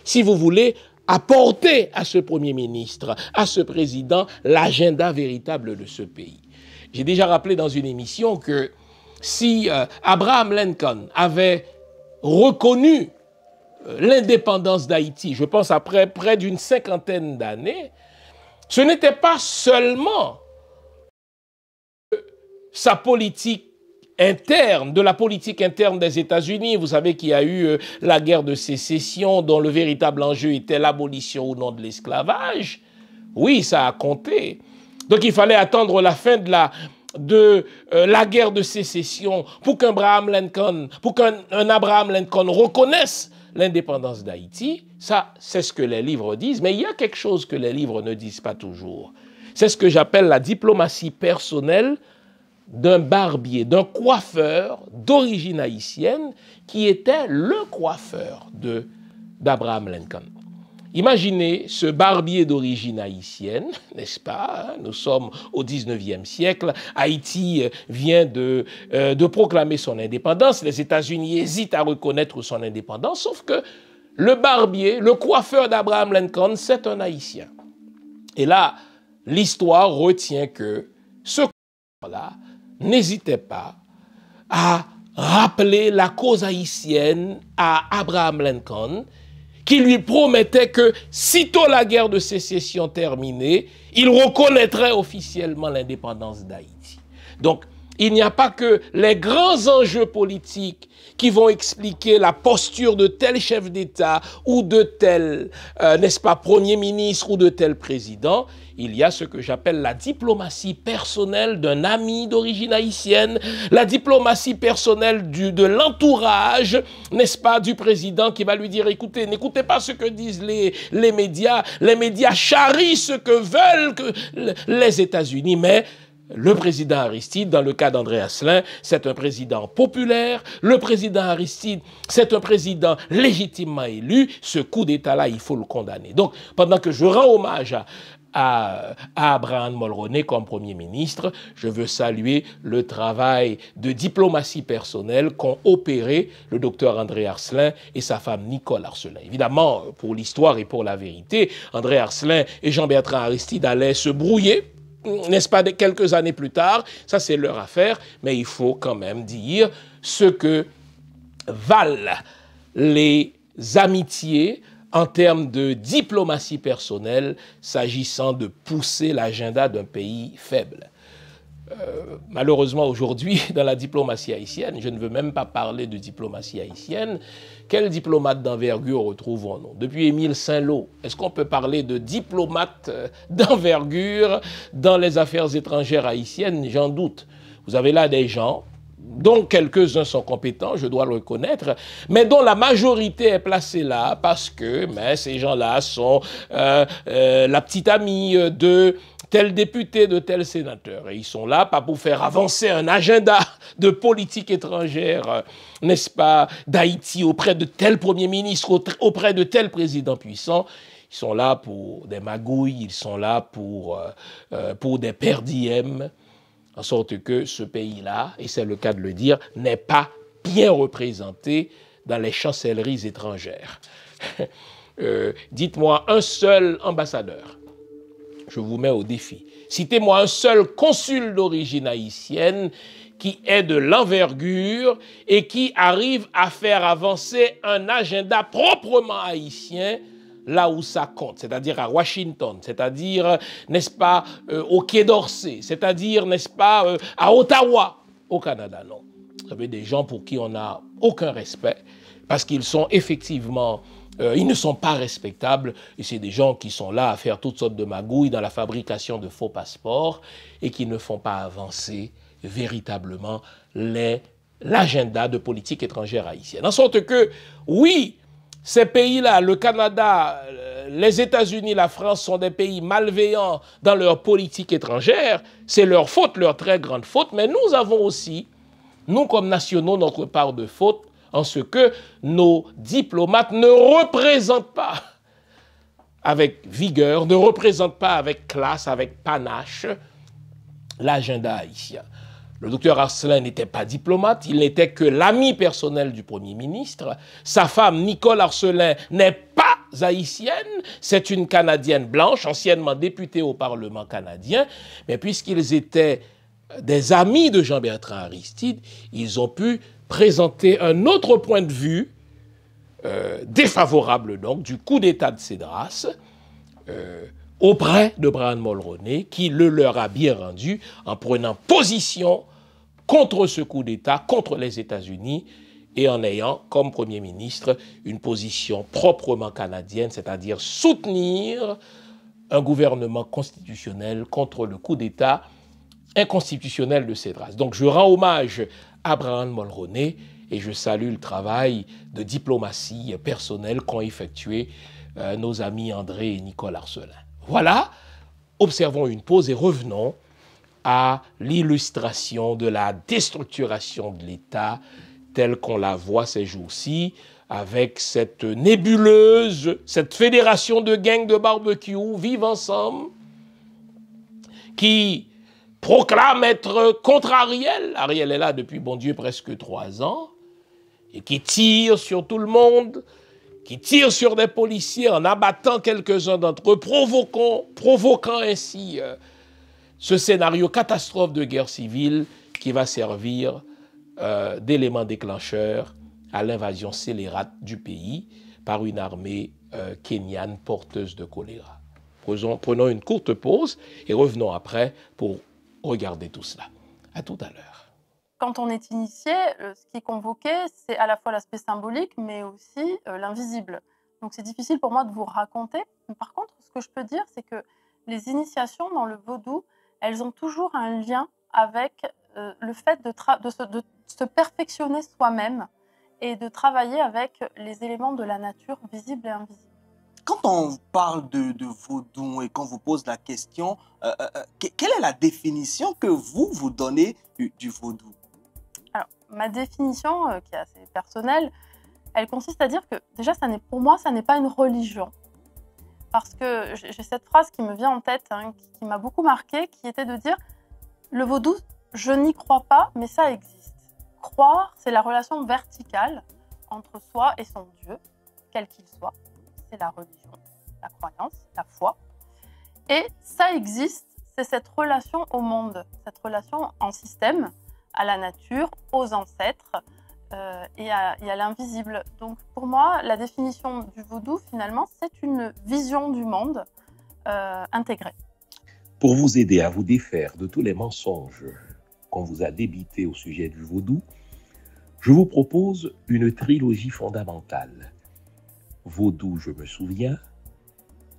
[SPEAKER 1] si vous voulez, apporter à ce Premier ministre, à ce président, l'agenda véritable de ce pays. J'ai déjà rappelé dans une émission que si euh, Abraham Lincoln avait reconnu euh, l'indépendance d'Haïti, je pense après près d'une cinquantaine d'années, ce n'était pas seulement sa politique interne, de la politique interne des États-Unis. Vous savez qu'il y a eu euh, la guerre de sécession dont le véritable enjeu était l'abolition ou non de l'esclavage. Oui, ça a compté. Donc il fallait attendre la fin de la, de euh, la guerre de sécession pour qu'un Lincoln, pour qu'un Abraham Lincoln reconnaisse l'indépendance d'Haïti. Ça, c'est ce que les livres disent. Mais il y a quelque chose que les livres ne disent pas toujours. C'est ce que j'appelle la diplomatie personnelle d'un barbier, d'un coiffeur d'origine haïtienne qui était le coiffeur d'Abraham Lincoln. Imaginez ce barbier d'origine haïtienne, n'est-ce pas hein? Nous sommes au 19e siècle. Haïti euh, vient de, euh, de proclamer son indépendance. Les États-Unis hésitent à reconnaître son indépendance, sauf que le barbier, le coiffeur d'Abraham Lincoln, c'est un Haïtien. Et là, l'histoire retient que ce coiffeur-là N'hésitez pas à rappeler la cause haïtienne à Abraham Lincoln, qui lui promettait que, sitôt la guerre de sécession terminée, il reconnaîtrait officiellement l'indépendance d'Haïti. Donc, il n'y a pas que les grands enjeux politiques qui vont expliquer la posture de tel chef d'État ou de tel, euh, n'est-ce pas, Premier ministre ou de tel président. Il y a ce que j'appelle la diplomatie personnelle d'un ami d'origine haïtienne, la diplomatie personnelle du, de l'entourage, n'est-ce pas, du président qui va lui dire, écoutez, n'écoutez pas ce que disent les, les médias, les médias charrient ce que veulent que les États-Unis, mais le président Aristide, dans le cas d'André Asselin, c'est un président populaire. Le président Aristide, c'est un président légitimement élu. Ce coup d'État-là, il faut le condamner. Donc, pendant que je rends hommage à, Abraham Mulroney comme Premier ministre. Je veux saluer le travail de diplomatie personnelle qu'ont opéré le docteur André Arcelin et sa femme Nicole Arcelin. Évidemment, pour l'histoire et pour la vérité, André Arcelin et Jean-Bertrand Aristide allaient se brouiller n'est-ce pas, quelques années plus tard, ça c'est leur affaire, mais il faut quand même dire ce que valent les amitiés en termes de diplomatie personnelle s'agissant de pousser l'agenda d'un pays faible. Euh, malheureusement aujourd'hui dans la diplomatie haïtienne, je ne veux même pas parler de diplomatie haïtienne, quel diplomate d'envergure retrouvons-nous Depuis Émile Saint-Lô, est-ce qu'on peut parler de diplomate euh, d'envergure dans les affaires étrangères haïtiennes J'en doute. Vous avez là des gens dont quelques-uns sont compétents, je dois le reconnaître, mais dont la majorité est placée là parce que mais ces gens-là sont euh, la petite amie de tel député de tel sénateur. Et ils sont là pas pour faire avancer un agenda de politique étrangère, euh, n'est-ce pas, d'Haïti auprès de tel Premier ministre, auprès de tel président puissant. Ils sont là pour des magouilles, ils sont là pour, euh, euh, pour des perdièmes, en sorte que ce pays-là, et c'est le cas de le dire, n'est pas bien représenté dans les chancelleries étrangères. Dites-moi un seul ambassadeur je vous mets au défi. Citez-moi un seul consul d'origine haïtienne qui est de l'envergure et qui arrive à faire avancer un agenda proprement haïtien là où ça compte, c'est-à-dire à Washington, c'est-à-dire, euh, n'est-ce pas, euh, au Quai d'Orsay, c'est-à-dire, n'est-ce pas, euh, à Ottawa, au Canada, non. Vous avez des gens pour qui on n'a aucun respect, parce qu'ils sont effectivement euh, ils ne sont pas respectables et c'est des gens qui sont là à faire toutes sortes de magouilles dans la fabrication de faux passeports et qui ne font pas avancer véritablement l'agenda de politique étrangère haïtienne. En sorte que, oui, ces pays-là, le Canada, euh, les États-Unis, la France sont des pays malveillants dans leur politique étrangère. C'est leur faute, leur très grande faute. Mais nous avons aussi, nous comme nationaux, notre part de faute en ce que nos diplomates ne représentent pas avec vigueur, ne représentent pas avec classe, avec panache, l'agenda haïtien. Le docteur Arcelin n'était pas diplomate, il n'était que l'ami personnel du Premier ministre. Sa femme, Nicole Arcelin, n'est pas haïtienne, c'est une Canadienne blanche, anciennement députée au Parlement canadien. Mais puisqu'ils étaient des amis de Jean-Bertrand Aristide, ils ont pu présenter un autre point de vue, euh, défavorable donc, du coup d'État de Cédras euh, auprès de Brian Mulroney, qui le leur a bien rendu en prenant position contre ce coup d'État, contre les États-Unis, et en ayant comme Premier ministre une position proprement canadienne, c'est-à-dire soutenir un gouvernement constitutionnel contre le coup d'État inconstitutionnel de Cédras. Donc je rends hommage Abraham Mulroney et je salue le travail de diplomatie personnelle qu'ont effectué euh, nos amis André et Nicole Arcelin. Voilà, observons une pause et revenons à l'illustration de la déstructuration de l'État telle qu'on la voit ces jours-ci avec cette nébuleuse, cette fédération de gangs de barbecue, vivent ensemble, qui proclame être contre Ariel. Ariel est là depuis, bon Dieu, presque trois ans, et qui tire sur tout le monde, qui tire sur des policiers en abattant quelques-uns d'entre eux, provoquant, provoquant ainsi euh, ce scénario catastrophe de guerre civile qui va servir euh, d'élément déclencheur à l'invasion scélérate du pays par une armée kényane euh, kenyane porteuse de choléra. Prenons, prenons une courte pause et revenons après pour Regardez tout cela. À tout à l'heure
[SPEAKER 2] quand on est initié, euh, ce qui est convoqué, c'est à la fois l'aspect symbolique, mais aussi euh, l'invisible. Donc c'est difficile pour moi de vous raconter. Par contre, ce que je peux dire, c'est que les initiations dans le vaudou, elles ont toujours un lien avec euh, le fait de, se, perfectionner soi-même et de travailler avec les éléments de la nature, visible et invisible
[SPEAKER 1] quand on parle de, de vaudou et qu'on vous pose la question, euh, euh, euh, quelle est la définition que vous vous donnez du, vaudou
[SPEAKER 2] Alors, ma définition, qui est assez personnelle, elle consiste à dire que déjà, ça pour moi, ça n'est pas une religion. Parce que j'ai cette phrase qui me vient en tête, hein, qui, qui m'a beaucoup marquée, qui était de dire le vaudou, je n'y crois pas, mais ça existe. Croire, c'est la relation verticale entre soi et son Dieu, quel qu'il soit c'est la religion, la croyance, la foi. Et ça existe, c'est cette relation au monde, cette relation en système, à la nature, aux ancêtres euh, et à, l'invisible. Donc pour moi, la définition du vaudou, finalement, c'est une vision du monde euh, intégrée.
[SPEAKER 1] Pour vous aider à vous défaire de tous les mensonges qu'on vous a débités au sujet du vaudou, je vous propose une trilogie fondamentale Vaudou, je me souviens,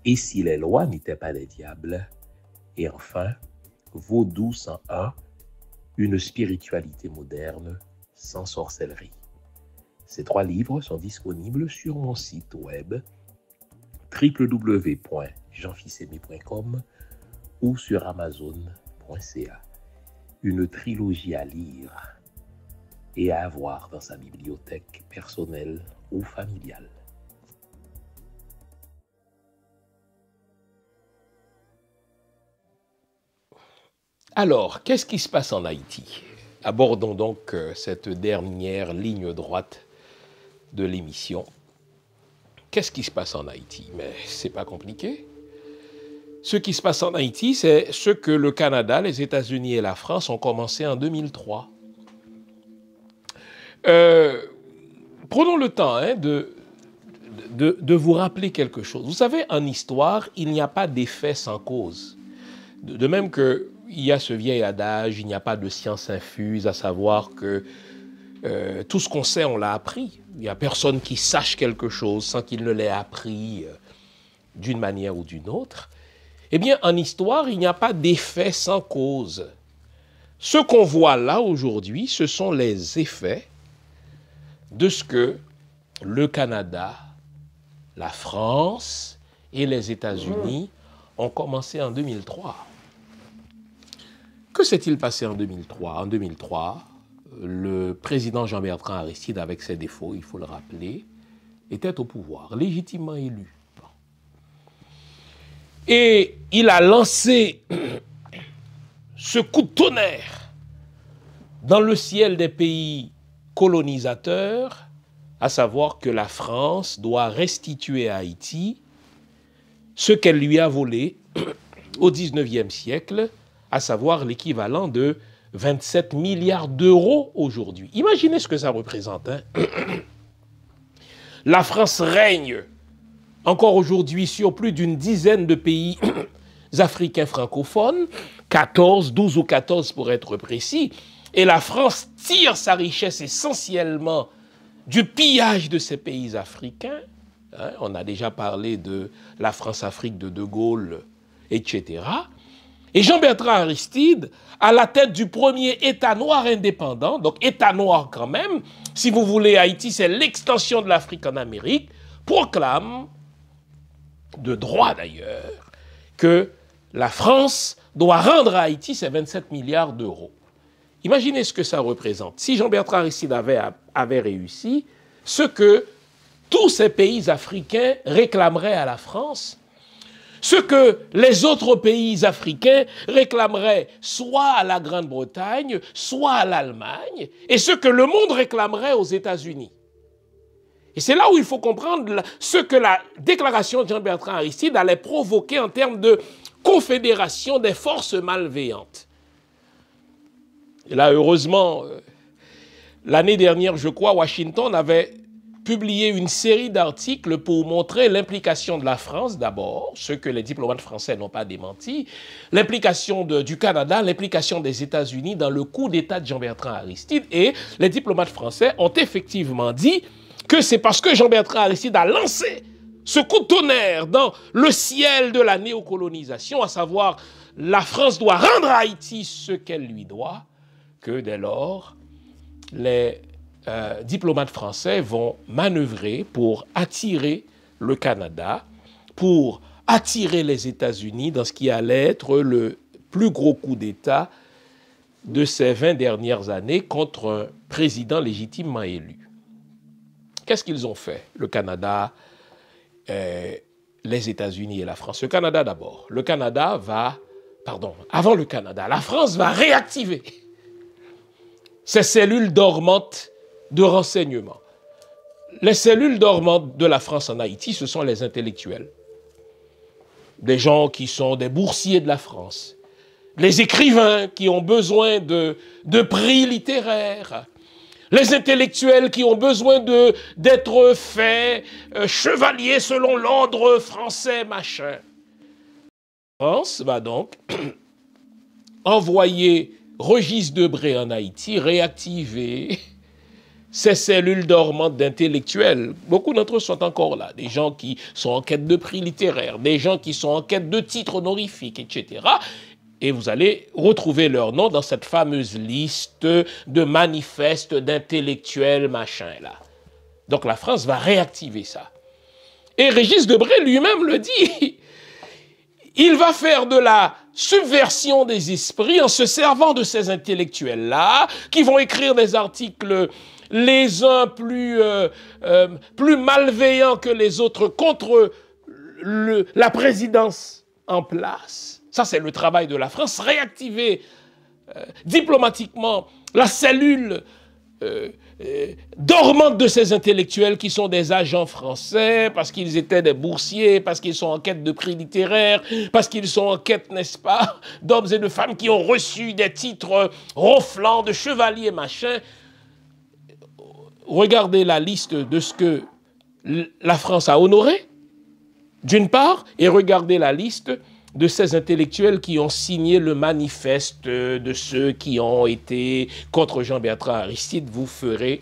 [SPEAKER 1] Et si les lois n'étaient pas des diables, et enfin, Vaudou 101, Une spiritualité moderne sans sorcellerie. Ces trois livres sont disponibles sur mon site web www.jeanfissemi.com ou sur amazon.ca. Une trilogie à lire et à avoir dans sa bibliothèque personnelle ou familiale. Alors, qu'est-ce qui se passe en Haïti Abordons donc euh, cette dernière ligne droite de l'émission. Qu'est-ce qui se passe en Haïti Mais c'est pas compliqué. Ce qui se passe en Haïti, c'est ce que le Canada, les États-Unis et la France ont commencé en 2003. Euh, prenons le temps hein, de, de, vous rappeler quelque chose. Vous savez, en histoire, il n'y a pas d'effet sans cause. de même que il y a ce vieil adage, il n'y a pas de science infuse, à savoir que euh, tout ce qu'on sait, on l'a appris. Il n'y a personne qui sache quelque chose sans qu'il ne l'ait appris euh, d'une manière ou d'une autre. Eh bien, en histoire, il n'y a pas d'effet sans cause. Ce qu'on voit là aujourd'hui, ce sont les effets de ce que le Canada, la France et les États-Unis mmh. ont commencé en 2003 que s'est-il passé en 2003 En 2003, le président Jean-Bertrand Aristide, avec ses défauts, il faut le rappeler, était au pouvoir, légitimement élu. Et il a lancé ce coup de tonnerre dans le ciel des pays colonisateurs, à savoir que la France doit restituer à Haïti ce qu'elle lui a volé au XIXe siècle à savoir l'équivalent de 27 milliards d'euros aujourd'hui. Imaginez ce que ça représente. Hein. la France règne encore aujourd'hui sur plus d'une dizaine de pays africains francophones, 14, 12 ou 14 pour être précis, et la France tire sa richesse essentiellement du pillage de ces pays africains. Hein. on a déjà parlé de la France-Afrique de De Gaulle, etc. Et Jean-Bertrand Aristide, à la tête du premier État noir indépendant, donc État noir quand même, si vous voulez, Haïti, c'est l'extension de l'Afrique en Amérique, proclame, de droit d'ailleurs, que la France doit rendre à Haïti ses 27 milliards d'euros. Imaginez ce que ça représente. Si Jean-Bertrand Aristide avait, avait réussi, ce que tous ces pays africains réclameraient à la France, ce que les autres pays africains réclameraient soit à la Grande-Bretagne, soit à l'Allemagne, et ce que le monde réclamerait aux États-Unis. Et c'est là où il faut comprendre ce que la déclaration de Jean-Bertrand Aristide allait provoquer en termes de confédération des forces malveillantes. Et là, heureusement, euh, l'année dernière, je crois, Washington avait publié une série d'articles pour montrer l'implication de la France d'abord, ce que les diplomates français n'ont pas démenti, l'implication du Canada, l'implication des États-Unis dans le coup d'État de Jean-Bertrand Aristide. Et les diplomates français ont effectivement dit que c'est parce que Jean-Bertrand Aristide a lancé ce coup de tonnerre dans le ciel de la néocolonisation, à savoir la France doit rendre à Haïti ce qu'elle lui doit, que dès lors, les euh, diplomates français vont manœuvrer pour attirer le Canada, pour attirer les États-Unis dans ce qui allait être le plus gros coup d'État de ces 20 dernières années contre un président légitimement élu. Qu'est-ce qu'ils ont fait, le Canada, euh, les États-Unis et la France Le Canada d'abord. Le Canada va, pardon, avant le Canada, la France va réactiver ses cellules dormantes de renseignement. Les cellules dormantes de la France en Haïti, ce sont les intellectuels, des gens qui sont des boursiers de la France, les écrivains qui ont besoin de, de prix littéraires, les intellectuels qui ont besoin d'être faits euh, chevaliers selon l'ordre français, machin. France va donc envoyer Regis Debré en Haïti, réactiver ces cellules dormantes d'intellectuels. Beaucoup d'entre eux sont encore là. Des gens qui sont en quête de prix littéraires, des gens qui sont en quête de titres honorifiques, etc. Et vous allez retrouver leur nom dans cette fameuse liste de manifestes d'intellectuels, machin, là. Donc la France va réactiver ça. Et Régis Debray lui-même le dit. Il va faire de la subversion des esprits en se servant de ces intellectuels-là qui vont écrire des articles les uns euh, euh, plus, malveillants que les autres contre la présidence en place. Ça, c'est le travail de la France, réactiver euh, diplomatiquement la cellule dormante de ces intellectuels qui sont des agents français, parce qu'ils étaient des boursiers, parce qu'ils sont en quête de prix littéraires, parce qu'ils sont en quête, n'est-ce pas, d'hommes et de femmes qui ont reçu des titres ronflants de chevaliers machin, regardez la liste de ce que la France a honoré, d'une part, et regardez la liste de ces intellectuels qui ont signé le manifeste de ceux qui ont été contre Jean-Bertrand Aristide, vous ferez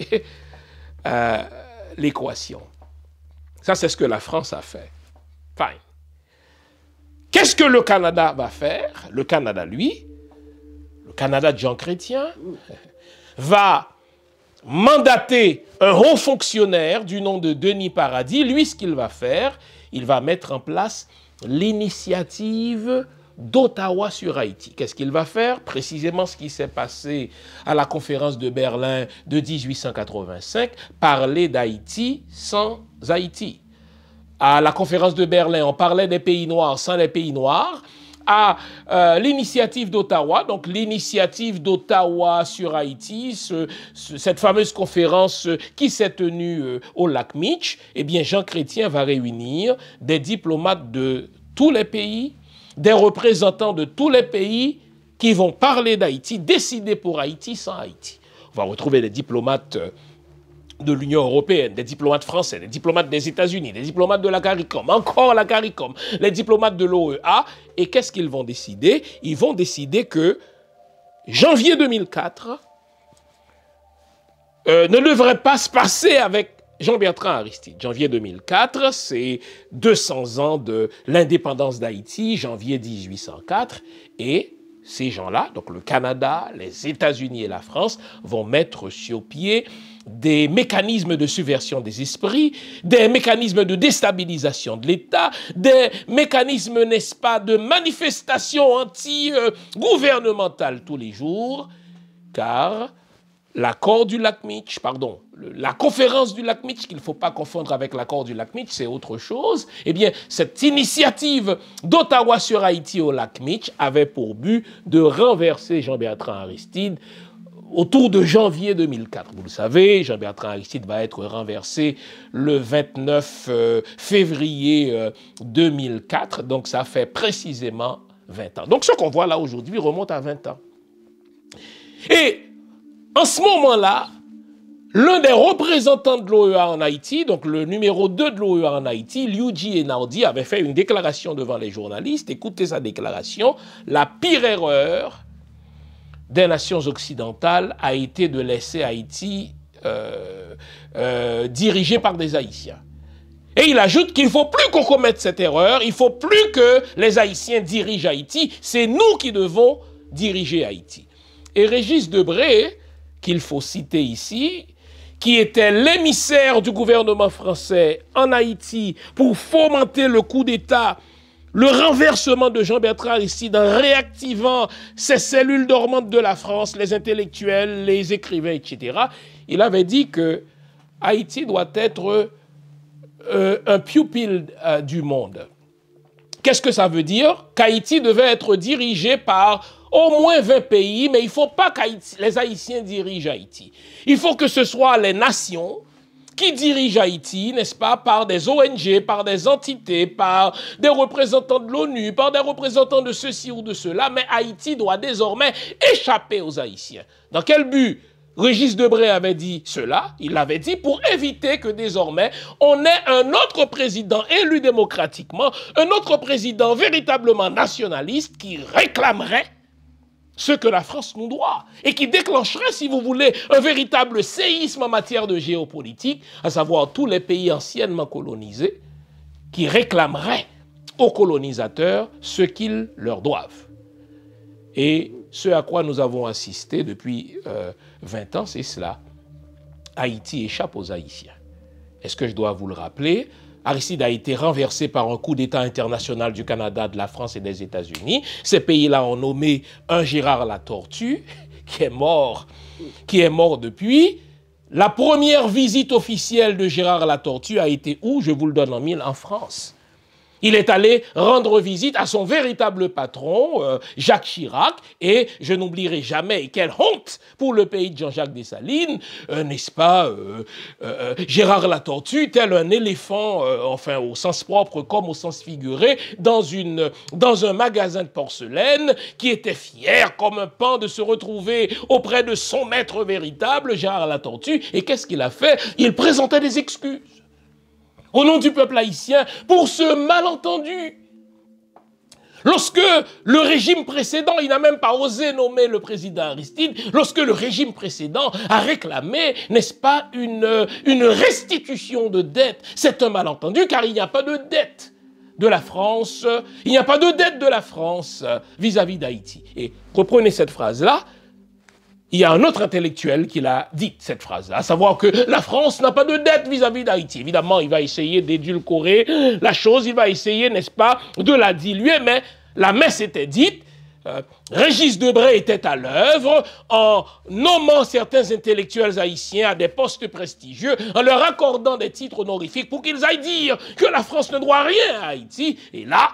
[SPEAKER 1] euh, l'équation. Ça, c'est ce que la France a fait. Fine. Qu'est-ce que le Canada va faire Le Canada, lui, le Canada de Jean Chrétien, va mandater un haut fonctionnaire du nom de Denis Paradis, lui, ce qu'il va faire, il va mettre en place l'initiative d'Ottawa sur Haïti. Qu'est-ce qu'il va faire Précisément ce qui s'est passé à la conférence de Berlin de 1885, parler d'Haïti sans Haïti. À la conférence de Berlin, on parlait des pays noirs sans les pays noirs à euh, l'initiative d'Ottawa, donc l'initiative d'Ottawa sur Haïti, cette fameuse conférence euh, qui s'est tenue euh, au lac Mitch, eh bien Jean Chrétien va réunir des diplomates de tous les pays, des représentants de tous les pays qui vont parler d'Haïti, décider pour Haïti sans Haïti. On va retrouver des diplomates de l'Union européenne, des diplomates français, des diplomates des États-Unis, des diplomates de la CARICOM, encore la CARICOM, les diplomates de l'OEA. Et qu'est-ce qu'ils vont décider Ils vont décider que janvier 2004 euh, ne devrait pas se passer avec Jean-Bertrand Aristide. Janvier 2004, c'est 200 ans de l'indépendance d'Haïti, janvier 1804. Et ces gens-là, donc le Canada, les États-Unis et la France, vont mettre sur pied des mécanismes de subversion des esprits, des mécanismes de déstabilisation de l'État, des mécanismes, n'est-ce pas, de manifestations anti-gouvernementales tous les jours, car l'accord du lac Mitch, pardon, la conférence du lac Mitch, qu'il ne faut pas confondre avec l'accord du lac Mitch, c'est autre chose, eh bien, cette initiative d'Ottawa sur Haïti au lac Mitch avait pour but de renverser Jean-Bertrand Aristide autour de janvier 2004. Vous le savez, Jean-Bertrand Aristide va être renversé le 29 euh, février 2004, euh, donc ça fait précisément 20 ans. Donc ce qu'on voit là aujourd'hui remonte à 20 ans. Et en ce moment-là, l'un des représentants de l'OEA en Haïti, donc le numéro 2 de l'OEA en Haïti, Liuji Enardi, avait fait une déclaration devant les journalistes. Écoutez sa déclaration. La pire erreur des nations occidentales a été de laisser Haïti euh, euh, dirigé par des Haïtiens. Et il ajoute qu'il ne faut plus qu'on commette cette erreur, il ne faut plus que les Haïtiens dirigent Haïti, c'est nous qui devons diriger Haïti. Et Régis Debré, qu'il faut citer ici, qui était l'émissaire du gouvernement français en Haïti pour fomenter le coup d'État le renversement de Jean-Bertrand ici en réactivant ces cellules dormantes de la France, les intellectuels, les écrivains, etc. Il avait dit que Haïti doit être euh, un pupille euh, du monde. Qu'est-ce que ça veut dire Qu'Haïti devait être dirigé par au moins 20 pays, mais il ne faut pas que les Haïtiens dirigent Haïti. Il faut que ce soit les nations, qui dirige Haïti, n'est-ce pas, par des ONG, par des entités, par des représentants de l'ONU, par des représentants de ceci ou de cela, mais Haïti doit désormais échapper aux Haïtiens. Dans quel but Régis Debray avait dit cela, il l'avait dit pour éviter que désormais on ait un autre président élu démocratiquement, un autre président véritablement nationaliste qui réclamerait ce que la France nous doit, et qui déclencherait, si vous voulez, un véritable séisme en matière de géopolitique, à savoir tous les pays anciennement colonisés, qui réclameraient aux colonisateurs ce qu'ils leur doivent. Et ce à quoi nous avons assisté depuis 20 euh, ans, c'est cela. Haïti échappe aux Haïtiens. Est-ce que je dois vous le rappeler Aristide a été renversé par un coup d'État international du Canada, de la France et des États-Unis. Ces pays-là ont nommé un Gérard la Tortue, qui est mort, qui est mort depuis. La première visite officielle de Gérard la Tortue a été où Je vous le donne en mille, en France. Il est allé rendre visite à son véritable patron, euh, Jacques Chirac, et je n'oublierai jamais, quelle honte pour le pays de Jean-Jacques Dessalines, euh, n'est-ce pas, euh, Gérard Latortue, tel un éléphant, enfin au sens propre comme au sens figuré, dans, une, dans un magasin de porcelaine, qui était fier comme un pan de se retrouver auprès de son maître véritable, Gérard Latortue, et qu'est-ce qu'il a fait Il présentait des excuses au nom du peuple haïtien, pour ce malentendu. Lorsque le régime précédent, il n'a même pas osé nommer le président Aristide, lorsque le régime précédent a réclamé, n'est-ce pas, une, euh, restitution de dette, c'est un malentendu car il n'y a pas de dette de la France, il n'y a pas de dette de la France euh, vis-à-vis d'Haïti. Et reprenez cette phrase-là, il y a un autre intellectuel qui l'a dit, cette phrase-là, à savoir que la France n'a pas de dette vis-à-vis d'Haïti. Évidemment, il va essayer d'édulcorer la chose, il va essayer, n'est-ce pas, de la diluer, mais la messe était dite, euh, Régis Debray était à l'œuvre en nommant certains intellectuels haïtiens à des postes prestigieux, en leur accordant des titres honorifiques pour qu'ils aillent dire que la France ne doit rien à Haïti. Et là,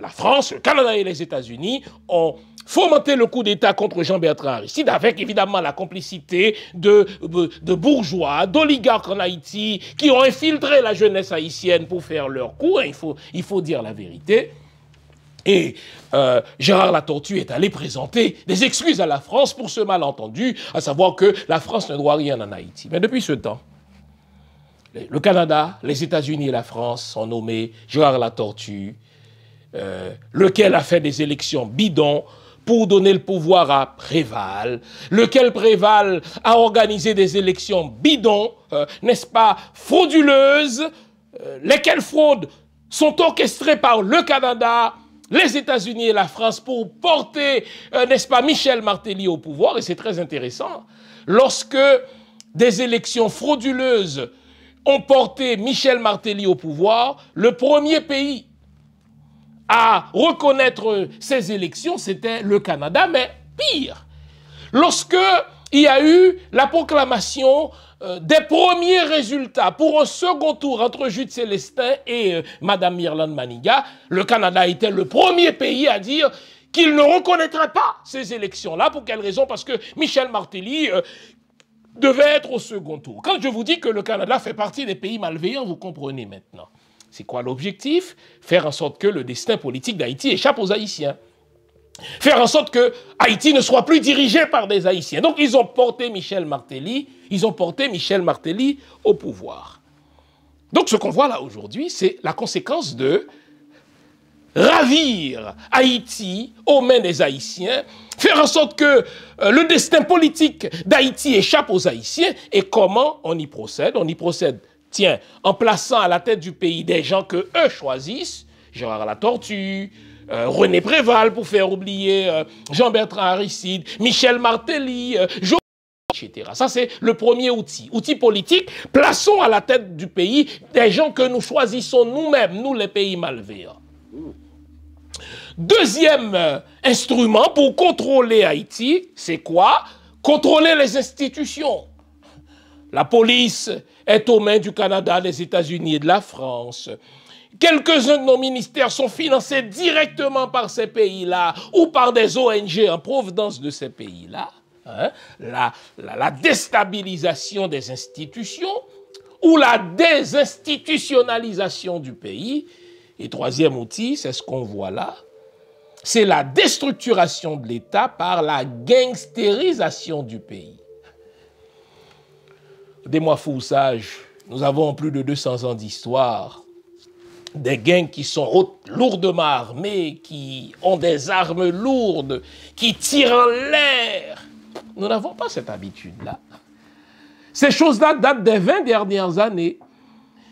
[SPEAKER 1] la France, le Canada et les États-Unis ont fomenter le coup d'État contre Jean-Bertrand Aristide, avec évidemment la complicité de, de bourgeois, d'oligarques en Haïti, qui ont infiltré la jeunesse haïtienne pour faire leur coup, hein, il, faut, il faut dire la vérité. Et euh, Gérard Latortue est allé présenter des excuses à la France pour ce malentendu, à savoir que la France ne doit rien en Haïti. Mais depuis ce temps, le Canada, les États-Unis et la France ont nommé Gérard Latortu, euh, lequel a fait des élections bidons pour donner le pouvoir à Préval, lequel Préval a organisé des élections bidons, euh, n'est-ce pas, frauduleuses, euh, lesquelles fraudes sont orchestrées par le Canada, les États-Unis et la France pour porter, euh, n'est-ce pas, Michel Martelly au pouvoir, et c'est très intéressant, lorsque des élections frauduleuses ont porté Michel Martelly au pouvoir, le premier pays à reconnaître ces élections, c'était le Canada, mais pire. Lorsque il y a eu la proclamation euh, des premiers résultats pour un second tour entre Jude Célestin et euh, Madame Mirland Maniga, le Canada était le premier pays à dire qu'il ne reconnaîtrait pas ces élections-là. Pour quelle raison Parce que Michel Martelly euh, devait être au second tour. Quand je vous dis que le Canada fait partie des pays malveillants, vous comprenez maintenant. C'est quoi l'objectif Faire en sorte que le destin politique d'Haïti échappe aux Haïtiens. Faire en sorte que Haïti ne soit plus dirigé par des Haïtiens. Donc ils ont porté Michel Martelly, ils ont porté Michel Martelly au pouvoir. Donc ce qu'on voit là aujourd'hui, c'est la conséquence de ravir Haïti aux mains des Haïtiens, faire en sorte que euh, le destin politique d'Haïti échappe aux Haïtiens. Et comment on y procède On y procède tiens, en plaçant à la tête du pays des gens que eux choisissent, Gérard La Tortue, euh, René Préval pour faire oublier euh, Jean-Bertrand Aristide, Michel Martelly, euh, etc. Ça, c'est le premier outil. Outil politique, plaçons à la tête du pays des gens que nous choisissons nous-mêmes, nous les pays malveillants. Deuxième instrument pour contrôler Haïti, c'est quoi Contrôler les institutions. La police est aux mains du Canada, des États-Unis et de la France. Quelques-uns de nos ministères sont financés directement par ces pays-là ou par des ONG en provenance de ces pays-là. Hein? La, la déstabilisation des institutions ou la désinstitutionnalisation du pays. Et troisième outil, c'est ce qu'on voit là, c'est la déstructuration de l'État par la gangstérisation du pays mois moi Foussage, nous avons plus de 200 ans d'histoire. Des gangs qui sont lourdement armés, qui ont des armes lourdes, qui tirent en l'air. Nous n'avons pas cette habitude-là. Ces choses-là datent des 20 dernières années.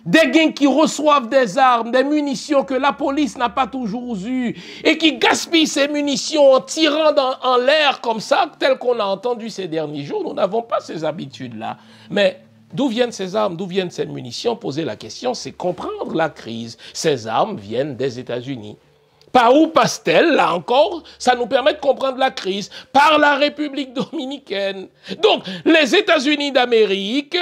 [SPEAKER 1] Des gangs qui reçoivent des armes, des munitions que la police n'a pas toujours eues et qui gaspillent ces munitions en tirant en l'air comme ça, tel qu'on a entendu ces derniers jours. Nous n'avons pas ces habitudes-là. Mais d'où viennent ces armes D'où viennent ces munitions Poser la question, c'est comprendre la crise. Ces armes viennent des États-Unis. Par où passe-t-elle Là encore, ça nous permet de comprendre la crise. Par la République dominicaine. Donc, les États-Unis d'Amérique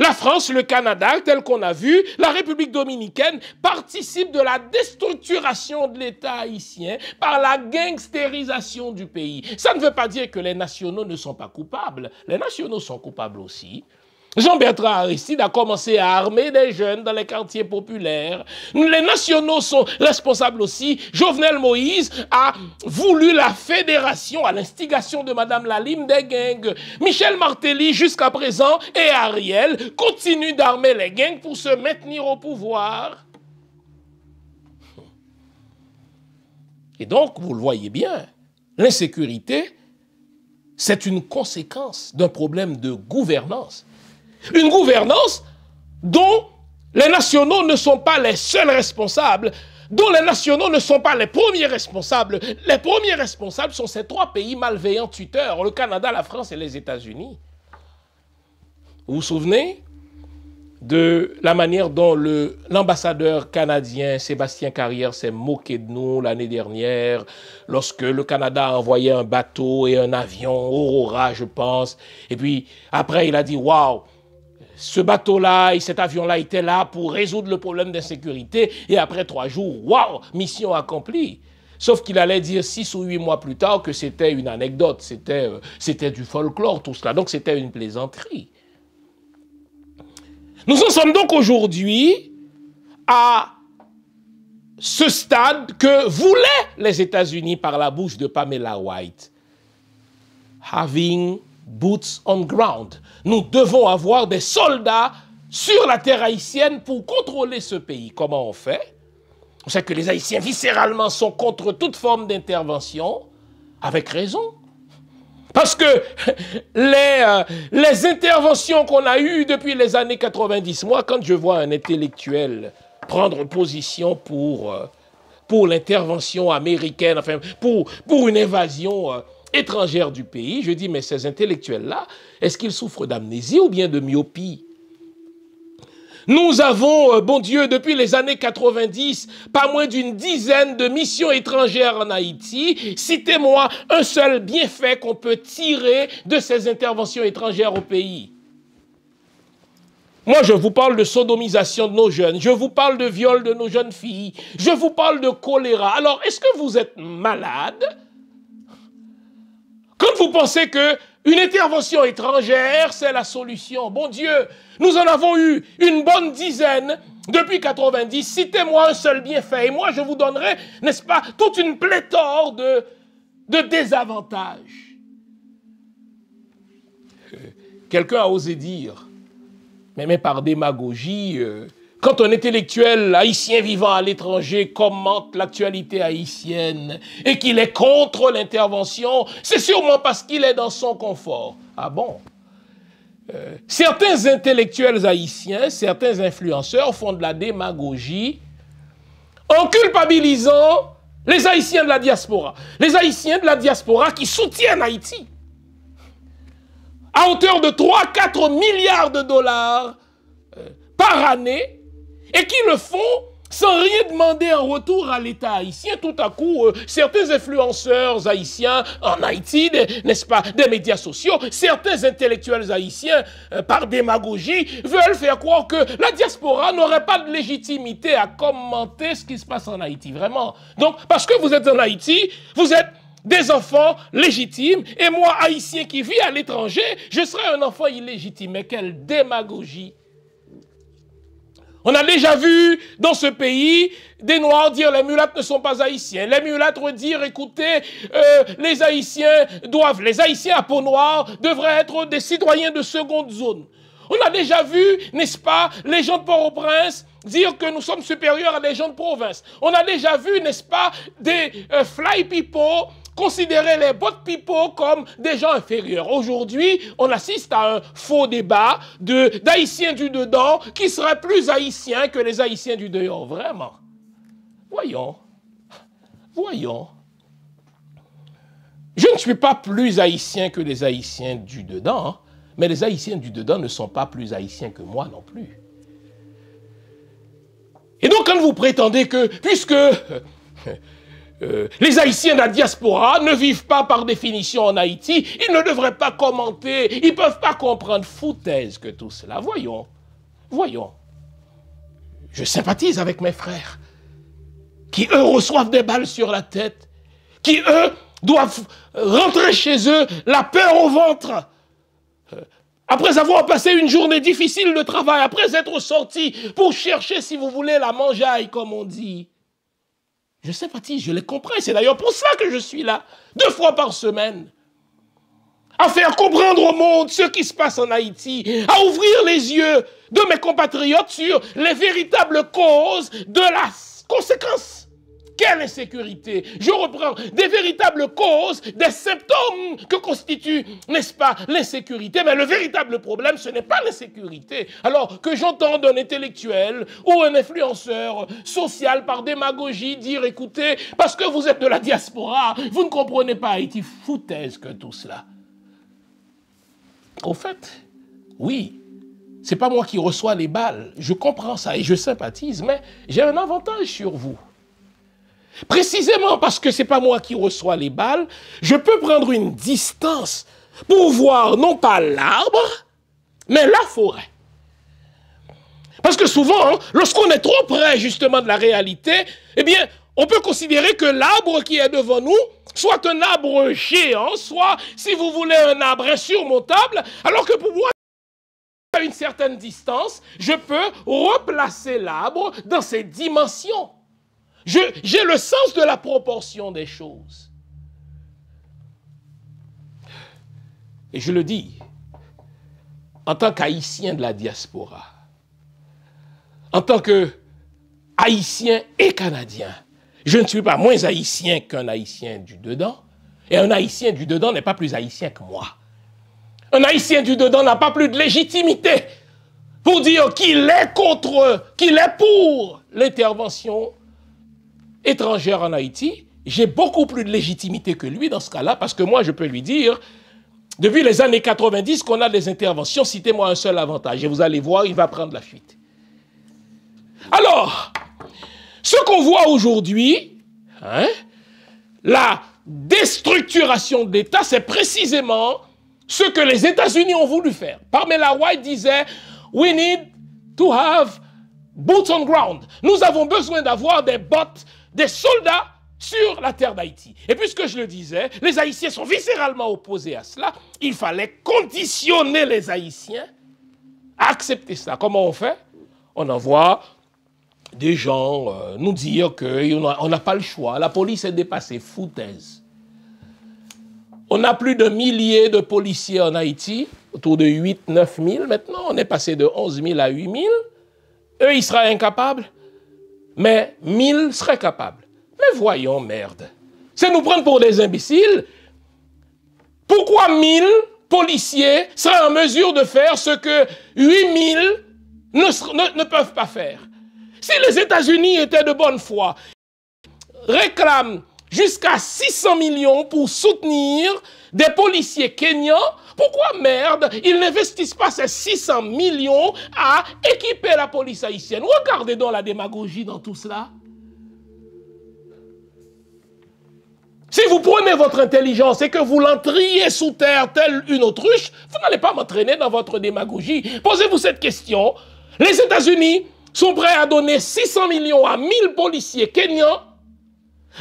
[SPEAKER 1] la France, le Canada, tel qu'on a vu, la République dominicaine participe de la déstructuration de l'État haïtien par la gangstérisation du pays. Ça ne veut pas dire que les nationaux ne sont pas coupables. Les nationaux sont coupables aussi. Jean-Bertrand Aristide a commencé à armer des jeunes dans les quartiers populaires. Les nationaux sont responsables aussi. Jovenel Moïse a voulu la fédération à l'instigation de Madame Lalime des gangs. Michel Martelly, jusqu'à présent, et Ariel continuent d'armer les gangs pour se maintenir au pouvoir. Et donc, vous le voyez bien, l'insécurité, c'est une conséquence d'un problème de gouvernance. Une gouvernance dont les nationaux ne sont pas les seuls responsables, dont les nationaux ne sont pas les premiers responsables. Les premiers responsables sont ces trois pays malveillants tuteurs, le Canada, la France et les États-Unis. Vous vous souvenez de la manière dont l'ambassadeur canadien Sébastien Carrière s'est moqué de nous l'année dernière, lorsque le Canada a envoyé un bateau et un avion, Aurora, je pense. Et puis après, il a dit Waouh, ce bateau-là et cet avion-là étaient là pour résoudre le problème d'insécurité. Et après trois jours, waouh, mission accomplie. Sauf qu'il allait dire six ou huit mois plus tard que c'était une anecdote, c'était, euh, c'était du folklore, tout cela. Donc c'était une plaisanterie. Nous en sommes donc aujourd'hui à ce stade que voulaient les États-Unis par la bouche de Pamela White. Having boots on ground nous devons avoir des soldats sur la terre haïtienne pour contrôler ce pays. Comment on fait On sait que les Haïtiens viscéralement sont contre toute forme d'intervention, avec raison. Parce que les, euh, les interventions qu'on a eues depuis les années 90, moi quand je vois un intellectuel prendre position pour, euh, pour l'intervention américaine, enfin pour, pour une invasion... Euh, étrangères du pays, je dis, mais ces intellectuels-là, est-ce qu'ils souffrent d'amnésie ou bien de myopie nous avons, euh, bon Dieu, depuis les années 90, pas moins d'une dizaine de missions étrangères en Haïti. Citez-moi un seul bienfait qu'on peut tirer de ces interventions étrangères au pays. Moi, je vous parle de sodomisation de nos jeunes, je vous parle de viol de nos jeunes filles, je vous parle de choléra. Alors, est-ce que vous êtes malade vous pensez que une intervention étrangère, c'est la solution. Bon Dieu, nous en avons eu une bonne dizaine depuis 90. Citez-moi un seul bienfait et moi je vous donnerai, n'est-ce pas, toute une pléthore de, de désavantages. Euh, quelqu'un a osé dire, mais, par démagogie, euh, quand un intellectuel haïtien vivant à l'étranger commente l'actualité haïtienne et qu'il est contre l'intervention, c'est sûrement parce qu'il est dans son confort. Ah bon euh, Certains intellectuels haïtiens, certains influenceurs font de la démagogie en culpabilisant les Haïtiens de la diaspora. Les Haïtiens de la diaspora qui soutiennent Haïti à hauteur de 3-4 milliards de dollars euh, par année et qui le font sans rien demander en retour à l'État haïtien, tout à coup, euh, certains influenceurs haïtiens en Haïti, n'est-ce pas, des médias sociaux, certains intellectuels haïtiens, euh, par démagogie, veulent faire croire que la diaspora n'aurait pas de légitimité à commenter ce qui se passe en Haïti, vraiment. Donc, parce que vous êtes en Haïti, vous êtes des enfants légitimes, et moi, haïtien qui vis à l'étranger, je serai un enfant illégitime. Mais quelle démagogie on a déjà vu dans ce pays des Noirs dire les Mulâtres ne sont pas haïtiens. Les Mulâtres dire écoutez, euh, les haïtiens doivent, les haïtiens à peau noire devraient être des citoyens de seconde zone. On a déjà vu, n'est-ce pas, les gens de Port-au-Prince dire que nous sommes supérieurs à des gens de province. On a déjà vu, n'est-ce pas, des euh, fly people considérer les bottes pipo comme des gens inférieurs. Aujourd'hui, on assiste à un faux débat d'haïtiens du dedans qui seraient plus haïtiens que les haïtiens du dehors, vraiment. Voyons, voyons. Je ne suis pas plus haïtien que les haïtiens du dedans, hein. mais les haïtiens du dedans ne sont pas plus haïtiens que moi non plus. Et donc quand vous prétendez que, puisque euh, les Haïtiens de la diaspora ne vivent pas par définition en Haïti. Ils ne devraient pas commenter. Ils ne peuvent pas comprendre. Foutaise que tout cela. Voyons. Voyons. Je sympathise avec mes frères qui, eux, reçoivent des balles sur la tête. Qui, eux, doivent rentrer chez eux la peur au ventre. Euh, après avoir passé une journée difficile de travail, après être sortis pour chercher, si vous voulez, la mangeaille, comme on dit. Je sais, si je les comprends. C'est d'ailleurs pour ça que je suis là, deux fois par semaine. À faire comprendre au monde ce qui se passe en Haïti, à ouvrir les yeux de mes compatriotes sur les véritables causes de la conséquence quelle insécurité Je reprends des véritables causes, des symptômes que constitue, n'est-ce pas, l'insécurité. Mais le véritable problème, ce n'est pas l'insécurité. Alors que j'entends d'un intellectuel ou un influenceur social par démagogie dire, écoutez, parce que vous êtes de la diaspora, vous ne comprenez pas Haïti, foutaise que tout cela. Au fait, oui, c'est pas moi qui reçois les balles. Je comprends ça et je sympathise, mais j'ai un avantage sur vous. Précisément parce que ce n'est pas moi qui reçois les balles, je peux prendre une distance pour voir non pas l'arbre, mais la forêt. Parce que souvent, hein, lorsqu'on est trop près justement de la réalité, eh bien, on peut considérer que l'arbre qui est devant nous soit un arbre géant, soit, si vous voulez, un arbre insurmontable, alors que pour moi, à une certaine distance, je peux replacer l'arbre dans ses dimensions. J'ai le sens de la proportion des choses. Et je le dis, en tant qu'haïtien de la diaspora, en tant que haïtien et canadien, je ne suis pas moins haïtien qu'un haïtien du dedans, et un haïtien du dedans n'est pas plus haïtien que moi. Un haïtien du dedans n'a pas plus de légitimité pour dire qu'il est contre, qu'il est pour l'intervention étrangère en Haïti, j'ai beaucoup plus de légitimité que lui dans ce cas-là, parce que moi, je peux lui dire, depuis les années 90 qu'on a des interventions, citez-moi un seul avantage, et vous allez voir, il va prendre la fuite. Alors, ce qu'on voit aujourd'hui, hein, la déstructuration de l'État, c'est précisément ce que les États-Unis ont voulu faire. Pamela White disait, we need to have boots on ground. Nous avons besoin d'avoir des bottes des soldats sur la terre d'Haïti. Et puisque je le disais, les Haïtiens sont viscéralement opposés à cela. Il fallait conditionner les Haïtiens à accepter cela. Comment on fait On envoie des gens euh, nous dire qu'on n'a pas le choix. La police est dépassée. Foutaise. On a plus de milliers de policiers en Haïti, autour de 8-9 000 maintenant. On est passé de 11 000 à 8 000. Eux, ils seraient incapables mais mille seraient capables. Mais voyons, merde. C'est nous prendre pour des imbéciles. Pourquoi mille policiers seraient en mesure de faire ce que 8000 ne, ne, ne peuvent pas faire Si les États-Unis étaient de bonne foi, réclament jusqu'à 600 millions pour soutenir des policiers kenyans. Pourquoi merde, ils n'investissent pas ces 600 millions à équiper la police haïtienne Regardez donc la démagogie dans tout cela. Si vous prenez votre intelligence et que vous l'entriez sous terre telle une autruche, vous n'allez pas m'entraîner dans votre démagogie. Posez-vous cette question. Les États-Unis sont prêts à donner 600 millions à 1000 policiers kenyans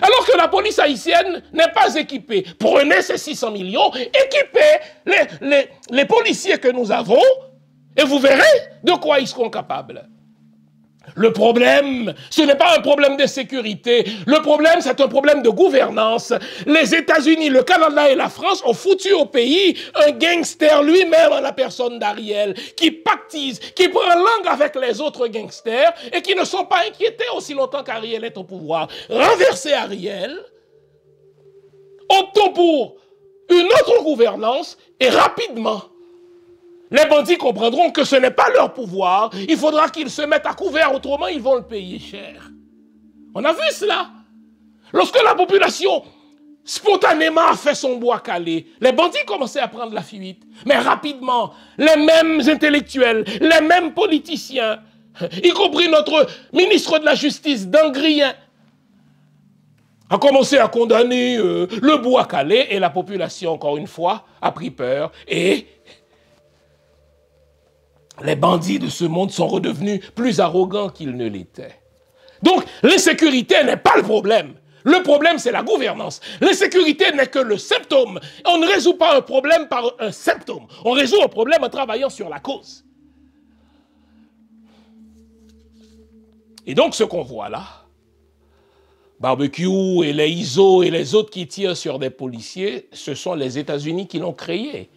[SPEAKER 1] alors que la police haïtienne n'est pas équipée. Prenez ces 600 millions, équipez les, les policiers que nous avons, et vous verrez de quoi ils seront capables. Le problème, ce n'est pas un problème de sécurité. Le problème, c'est un problème de gouvernance. Les États-Unis, le Canada et la France ont foutu au pays un gangster lui-même à la personne d'Ariel, qui pactise, qui prend langue avec les autres gangsters et qui ne sont pas inquiétés aussi longtemps qu'Ariel est au pouvoir. Renverser Ariel, optons pour une autre gouvernance et rapidement. Les bandits comprendront que ce n'est pas leur pouvoir. Il faudra qu'ils se mettent à couvert, autrement ils vont le payer cher. On a vu cela. Lorsque la population spontanément a fait son bois calé, les bandits commençaient à prendre la fuite. Mais rapidement, les mêmes intellectuels, les mêmes politiciens, y compris notre ministre de la Justice, Dangrien, a commencé à condamner euh, le bois calé et la population, encore une fois, a pris peur et les bandits de ce monde sont redevenus plus arrogants qu'ils ne l'étaient. Donc, l'insécurité n'est pas le problème. Le problème, c'est la gouvernance. L'insécurité n'est que le symptôme. On ne résout pas un problème par un symptôme. On résout un problème en travaillant sur la cause. Et donc, ce qu'on voit là, barbecue et les ISO et les autres qui tirent sur des policiers, ce sont les États-Unis qui l'ont créé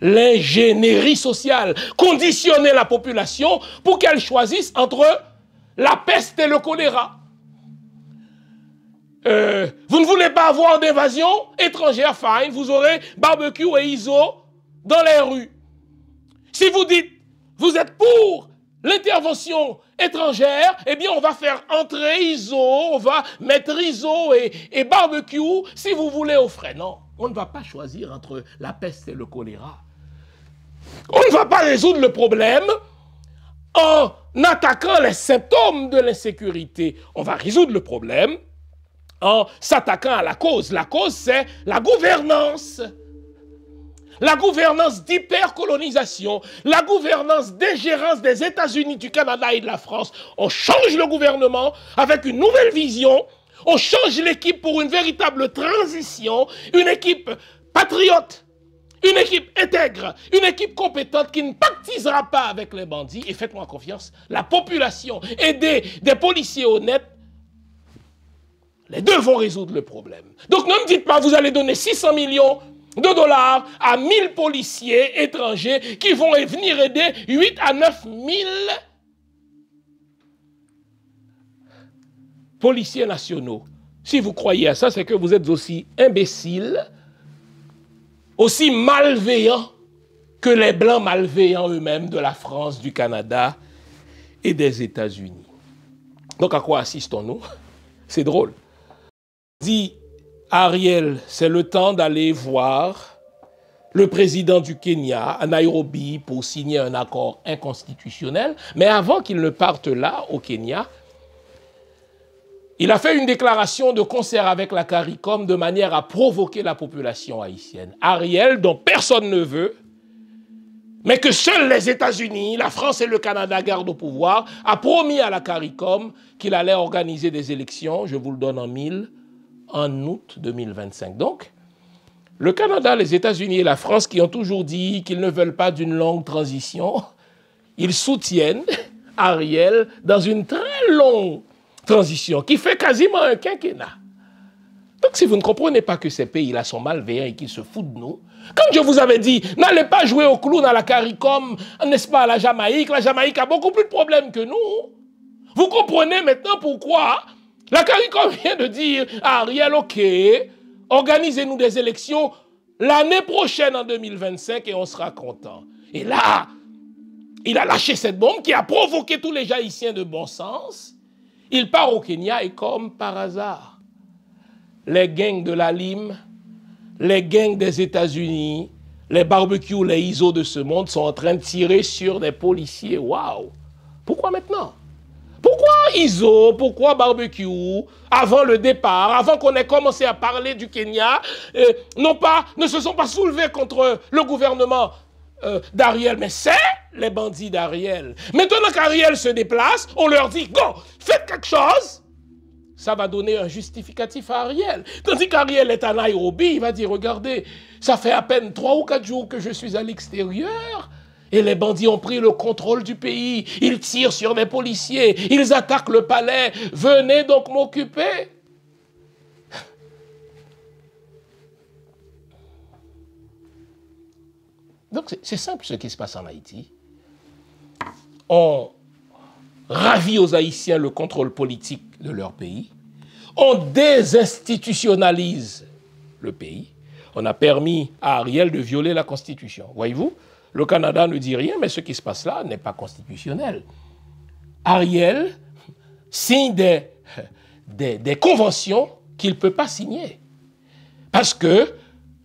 [SPEAKER 1] l'ingénierie sociale, conditionner la population pour qu'elle choisisse entre la peste et le choléra. Euh, vous ne voulez pas avoir d'invasion étrangère, fine, vous aurez barbecue et ISO dans les rues. Si vous dites, vous êtes pour l'intervention étrangère, eh bien on va faire entrer ISO, on va mettre ISO et, et barbecue si vous voulez au frais. Non. On ne va pas choisir entre la peste et le choléra. On ne va pas résoudre le problème en attaquant les symptômes de l'insécurité. On va résoudre le problème en s'attaquant à la cause. La cause, c'est la gouvernance. La gouvernance d'hypercolonisation, la gouvernance d'ingérence des États-Unis, du Canada et de la France. On change le gouvernement avec une nouvelle vision on change l'équipe pour une véritable transition, une équipe patriote, une équipe intègre, une équipe compétente qui ne pactisera pas avec les bandits. Et faites-moi confiance, la population et des, policiers honnêtes, les deux vont résoudre le problème. Donc ne me dites pas, vous allez donner 600 millions de dollars à 1000 policiers étrangers qui vont venir aider 8 à 9 000 policiers nationaux. Si vous croyez à ça, c'est que vous êtes aussi imbéciles, aussi malveillants que les Blancs malveillants eux-mêmes de la France, du Canada et des États-Unis. Donc à quoi assistons-nous C'est drôle. Dit Ariel, c'est le temps d'aller voir le président du Kenya à Nairobi pour signer un accord inconstitutionnel. Mais avant qu'il ne parte là, au Kenya, il a fait une déclaration de concert avec la CARICOM de manière à provoquer la population haïtienne. Ariel, dont personne ne veut, mais que seuls les États-Unis, la France et le Canada gardent au pouvoir, a promis à la CARICOM qu'il allait organiser des élections, je vous le donne en mille, en août 2025. Donc, le Canada, les États-Unis et la France, qui ont toujours dit qu'ils ne veulent pas d'une longue transition, ils soutiennent Ariel dans une très longue transition qui fait quasiment un quinquennat. Donc si vous ne comprenez pas que ces pays-là sont malveillants et qu'ils se foutent de nous, comme je vous avais dit, n'allez pas jouer au clown à la CARICOM, n'est-ce pas, à la Jamaïque. La Jamaïque a beaucoup plus de problèmes que nous. Vous comprenez maintenant pourquoi la CARICOM vient de dire à Ariel, OK, organisez-nous des élections l'année prochaine en 2025 et on sera content. Et là, il a lâché cette bombe qui a provoqué tous les Haïtiens de bon sens il part au Kenya et comme par hasard, les gangs de la lime, les gangs des États-Unis, les barbecues, les ISO de ce monde sont en train de tirer sur des policiers. Waouh Pourquoi maintenant Pourquoi ISO Pourquoi barbecue Avant le départ, avant qu'on ait commencé à parler du Kenya, euh, non pas, ne se sont pas soulevés contre le gouvernement. Euh, d'Ariel, mais c'est les bandits d'Ariel. Maintenant qu'Ariel se déplace, on leur dit, go, faites quelque chose. Ça va donner un justificatif à Ariel. Tandis qu'Ariel est à Nairobi, il va dire, regardez, ça fait à peine trois ou quatre jours que je suis à l'extérieur. Et les bandits ont pris le contrôle du pays. Ils tirent sur les policiers. Ils attaquent le palais. Venez donc m'occuper. Donc c'est simple ce qui se passe en Haïti. On ravit aux Haïtiens le contrôle politique de leur pays. On désinstitutionnalise le pays. On a permis à Ariel de violer la Constitution. Voyez-vous, le Canada ne dit rien, mais ce qui se passe là n'est pas constitutionnel. Ariel signe des, des, conventions qu'il ne peut pas signer. Parce que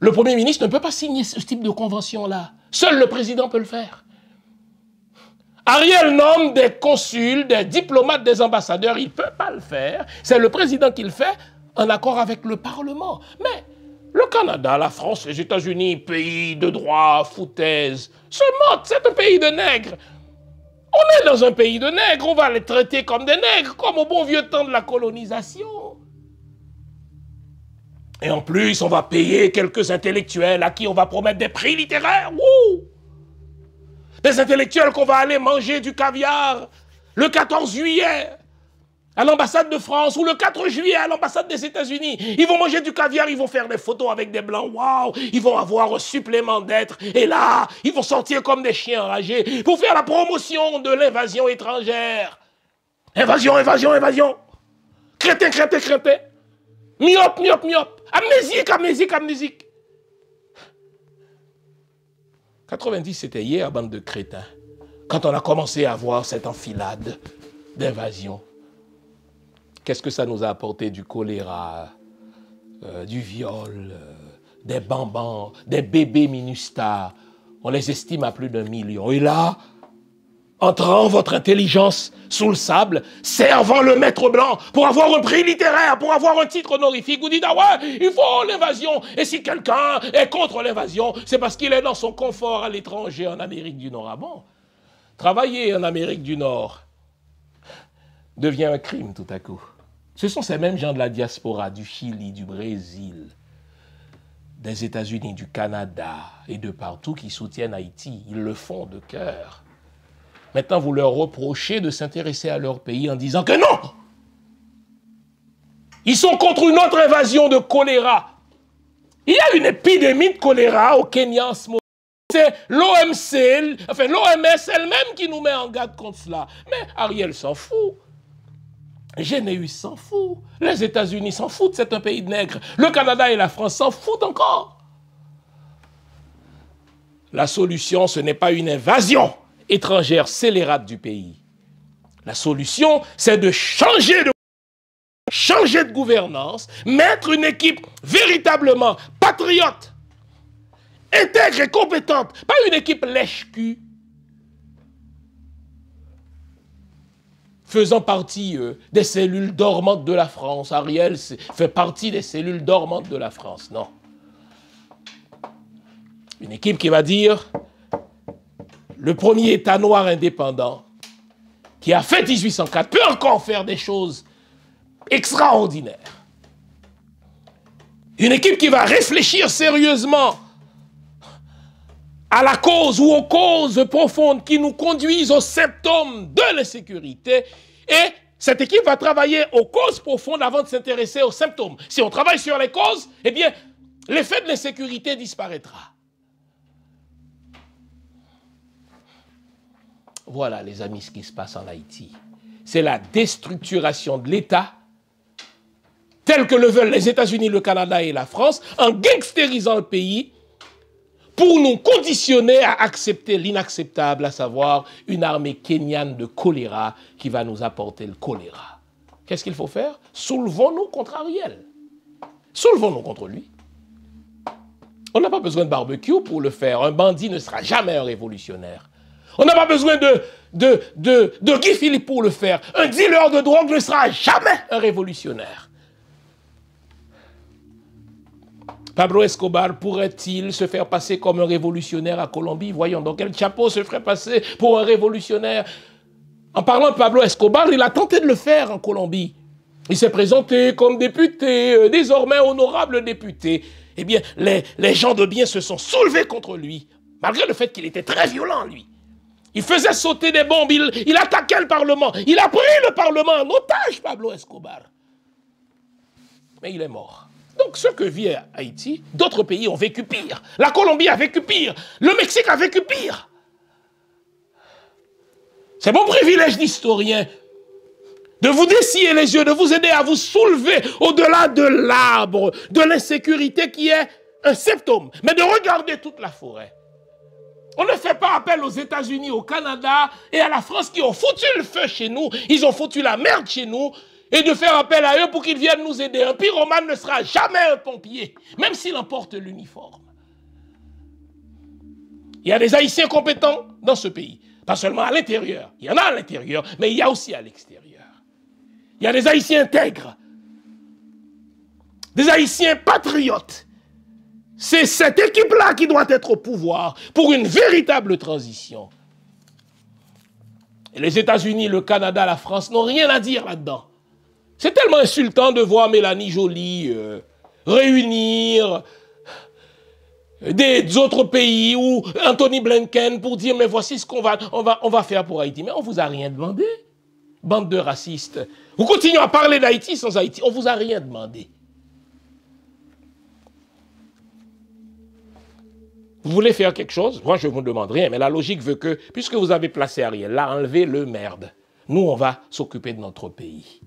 [SPEAKER 1] le Premier ministre ne peut pas signer ce type de convention-là. Seul le président peut le faire. Ariel nomme des consuls, des diplomates, des ambassadeurs. Il ne peut pas le faire. C'est le président qui le fait en accord avec le Parlement. Mais le Canada, la France, les États-Unis, pays de droit, foutaise, se moquent. C'est un pays de nègres. On est dans un pays de nègres. On va les traiter comme des nègres, comme au bon vieux temps de la colonisation. Et en plus, on va payer quelques intellectuels à qui on va promettre des prix littéraires. des intellectuels qu'on va aller manger du caviar le 14 juillet à l'ambassade de France ou le 4 juillet à l'ambassade des États-Unis. Ils vont manger du caviar, ils vont faire des photos avec des blancs. Waouh Ils vont avoir un supplément d'être. Et là, ils vont sortir comme des chiens enragés Ils vont faire la promotion de l'invasion étrangère. Invasion, invasion, invasion. Crétin, crétin, crétin. Myope, myope, myope. Ah, musique, à amnésique. 90, c'était hier, bande de crétins, quand on a commencé à voir cette enfilade d'invasion. Qu'est-ce que ça nous a apporté du choléra, euh, du viol, euh, des bambans, des bébés minusta On les estime à plus d'un million. Et là, entrant votre intelligence sous le sable, servant le maître blanc pour avoir un prix littéraire, pour avoir un titre honorifique. Vous dites, ah ouais, il faut l'évasion. Et si quelqu'un est contre l'évasion, c'est parce qu'il est dans son confort à l'étranger, en Amérique du Nord. Ah bon Travailler en Amérique du Nord devient un crime tout à coup. Ce sont ces mêmes gens de la diaspora, du Chili, du Brésil, des États-Unis, du Canada et de partout qui soutiennent Haïti. Ils le font de cœur. Maintenant, vous leur reprochez de s'intéresser à leur pays en disant que non Ils sont contre une autre invasion de choléra. Il y a une épidémie de choléra au Kenya en ce moment. C'est l'OMC, enfin l'OMS elle-même qui nous met en garde contre cela. Mais Ariel s'en fout. Généus s'en fout. Les États-Unis s'en foutent, c'est un pays de nègres. Le Canada et la France s'en foutent encore. La solution, ce n'est pas une invasion étrangère scélérate du pays. La solution, c'est de changer de changer de gouvernance, mettre une équipe véritablement patriote, intègre et compétente, pas une équipe lèche-cul, faisant partie euh, des cellules dormantes de la France. Ariel fait partie des cellules dormantes de la France, non. Une équipe qui va dire, le premier État noir indépendant qui a fait 1804 peut encore faire des choses extraordinaires. Une équipe qui va réfléchir sérieusement à la cause ou aux causes profondes qui nous conduisent aux symptômes de l'insécurité. Et cette équipe va travailler aux causes profondes avant de s'intéresser aux symptômes. Si on travaille sur les causes, eh bien, l'effet de l'insécurité disparaîtra. Voilà, les amis, ce qui se passe en Haïti. C'est la déstructuration de l'État, tel que le veulent les États-Unis, le Canada et la France, en gangstérisant le pays pour nous conditionner à accepter l'inacceptable, à savoir une armée kenyane de choléra qui va nous apporter le choléra. Qu'est-ce qu'il faut faire Soulevons-nous contre Ariel. Soulevons-nous contre lui. On n'a pas besoin de barbecue pour le faire. Un bandit ne sera jamais un révolutionnaire. On n'a pas besoin de, Guy Philippe pour le faire. Un dealer de drogue ne sera jamais un révolutionnaire. Pablo Escobar pourrait-il se faire passer comme un révolutionnaire à Colombie Voyons, dans quel chapeau se ferait passer pour un révolutionnaire En parlant de Pablo Escobar, il a tenté de le faire en Colombie. Il s'est présenté comme député, euh, désormais honorable député. Eh bien, les, les gens de bien se sont soulevés contre lui, malgré le fait qu'il était très violent, lui. Il faisait sauter des bombes, il, attaquait le Parlement, il a pris le Parlement en otage, Pablo Escobar. Mais il est mort. Donc ce que vit Haïti, d'autres pays ont vécu pire. La Colombie a vécu pire, le Mexique a vécu pire. C'est mon privilège d'historien de vous dessiller les yeux, de vous aider à vous soulever au-delà de l'arbre, de l'insécurité qui est un symptôme, mais de regarder toute la forêt. On ne fait pas appel aux États-Unis, au Canada et à la France qui ont foutu le feu chez nous, ils ont foutu la merde chez nous, et de faire appel à eux pour qu'ils viennent nous aider. Un pyromane ne sera jamais un pompier, même s'il emporte l'uniforme. Il y a des Haïtiens compétents dans ce pays. Pas seulement à l'intérieur. Il y en a à l'intérieur, mais il y a aussi à l'extérieur. Il y a des Haïtiens intègres. Des Haïtiens patriotes. C'est cette équipe-là qui doit être au pouvoir pour une véritable transition. les États-Unis, le Canada, la France n'ont rien à dire là-dedans. C'est tellement insultant de voir Mélanie Jolie euh, réunir des autres pays ou Anthony Blinken pour dire mais voici ce qu'on va, on va, on va faire pour Haïti. Mais on ne vous a rien demandé, bande de racistes. Vous continuez à parler d'Haïti sans Haïti. On ne vous a rien demandé. Vous voulez faire quelque chose Moi, je ne vous demande rien, mais la logique veut que, puisque vous avez placé Ariel là, enlevez le merde. Nous, on va s'occuper de notre pays.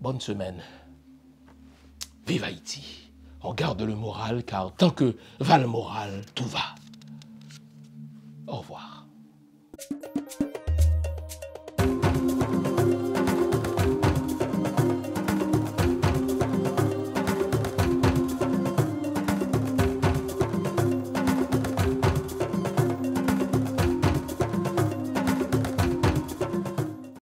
[SPEAKER 1] Bonne semaine. Vive Haïti. On garde le moral, car tant que va le moral, tout va. Au revoir.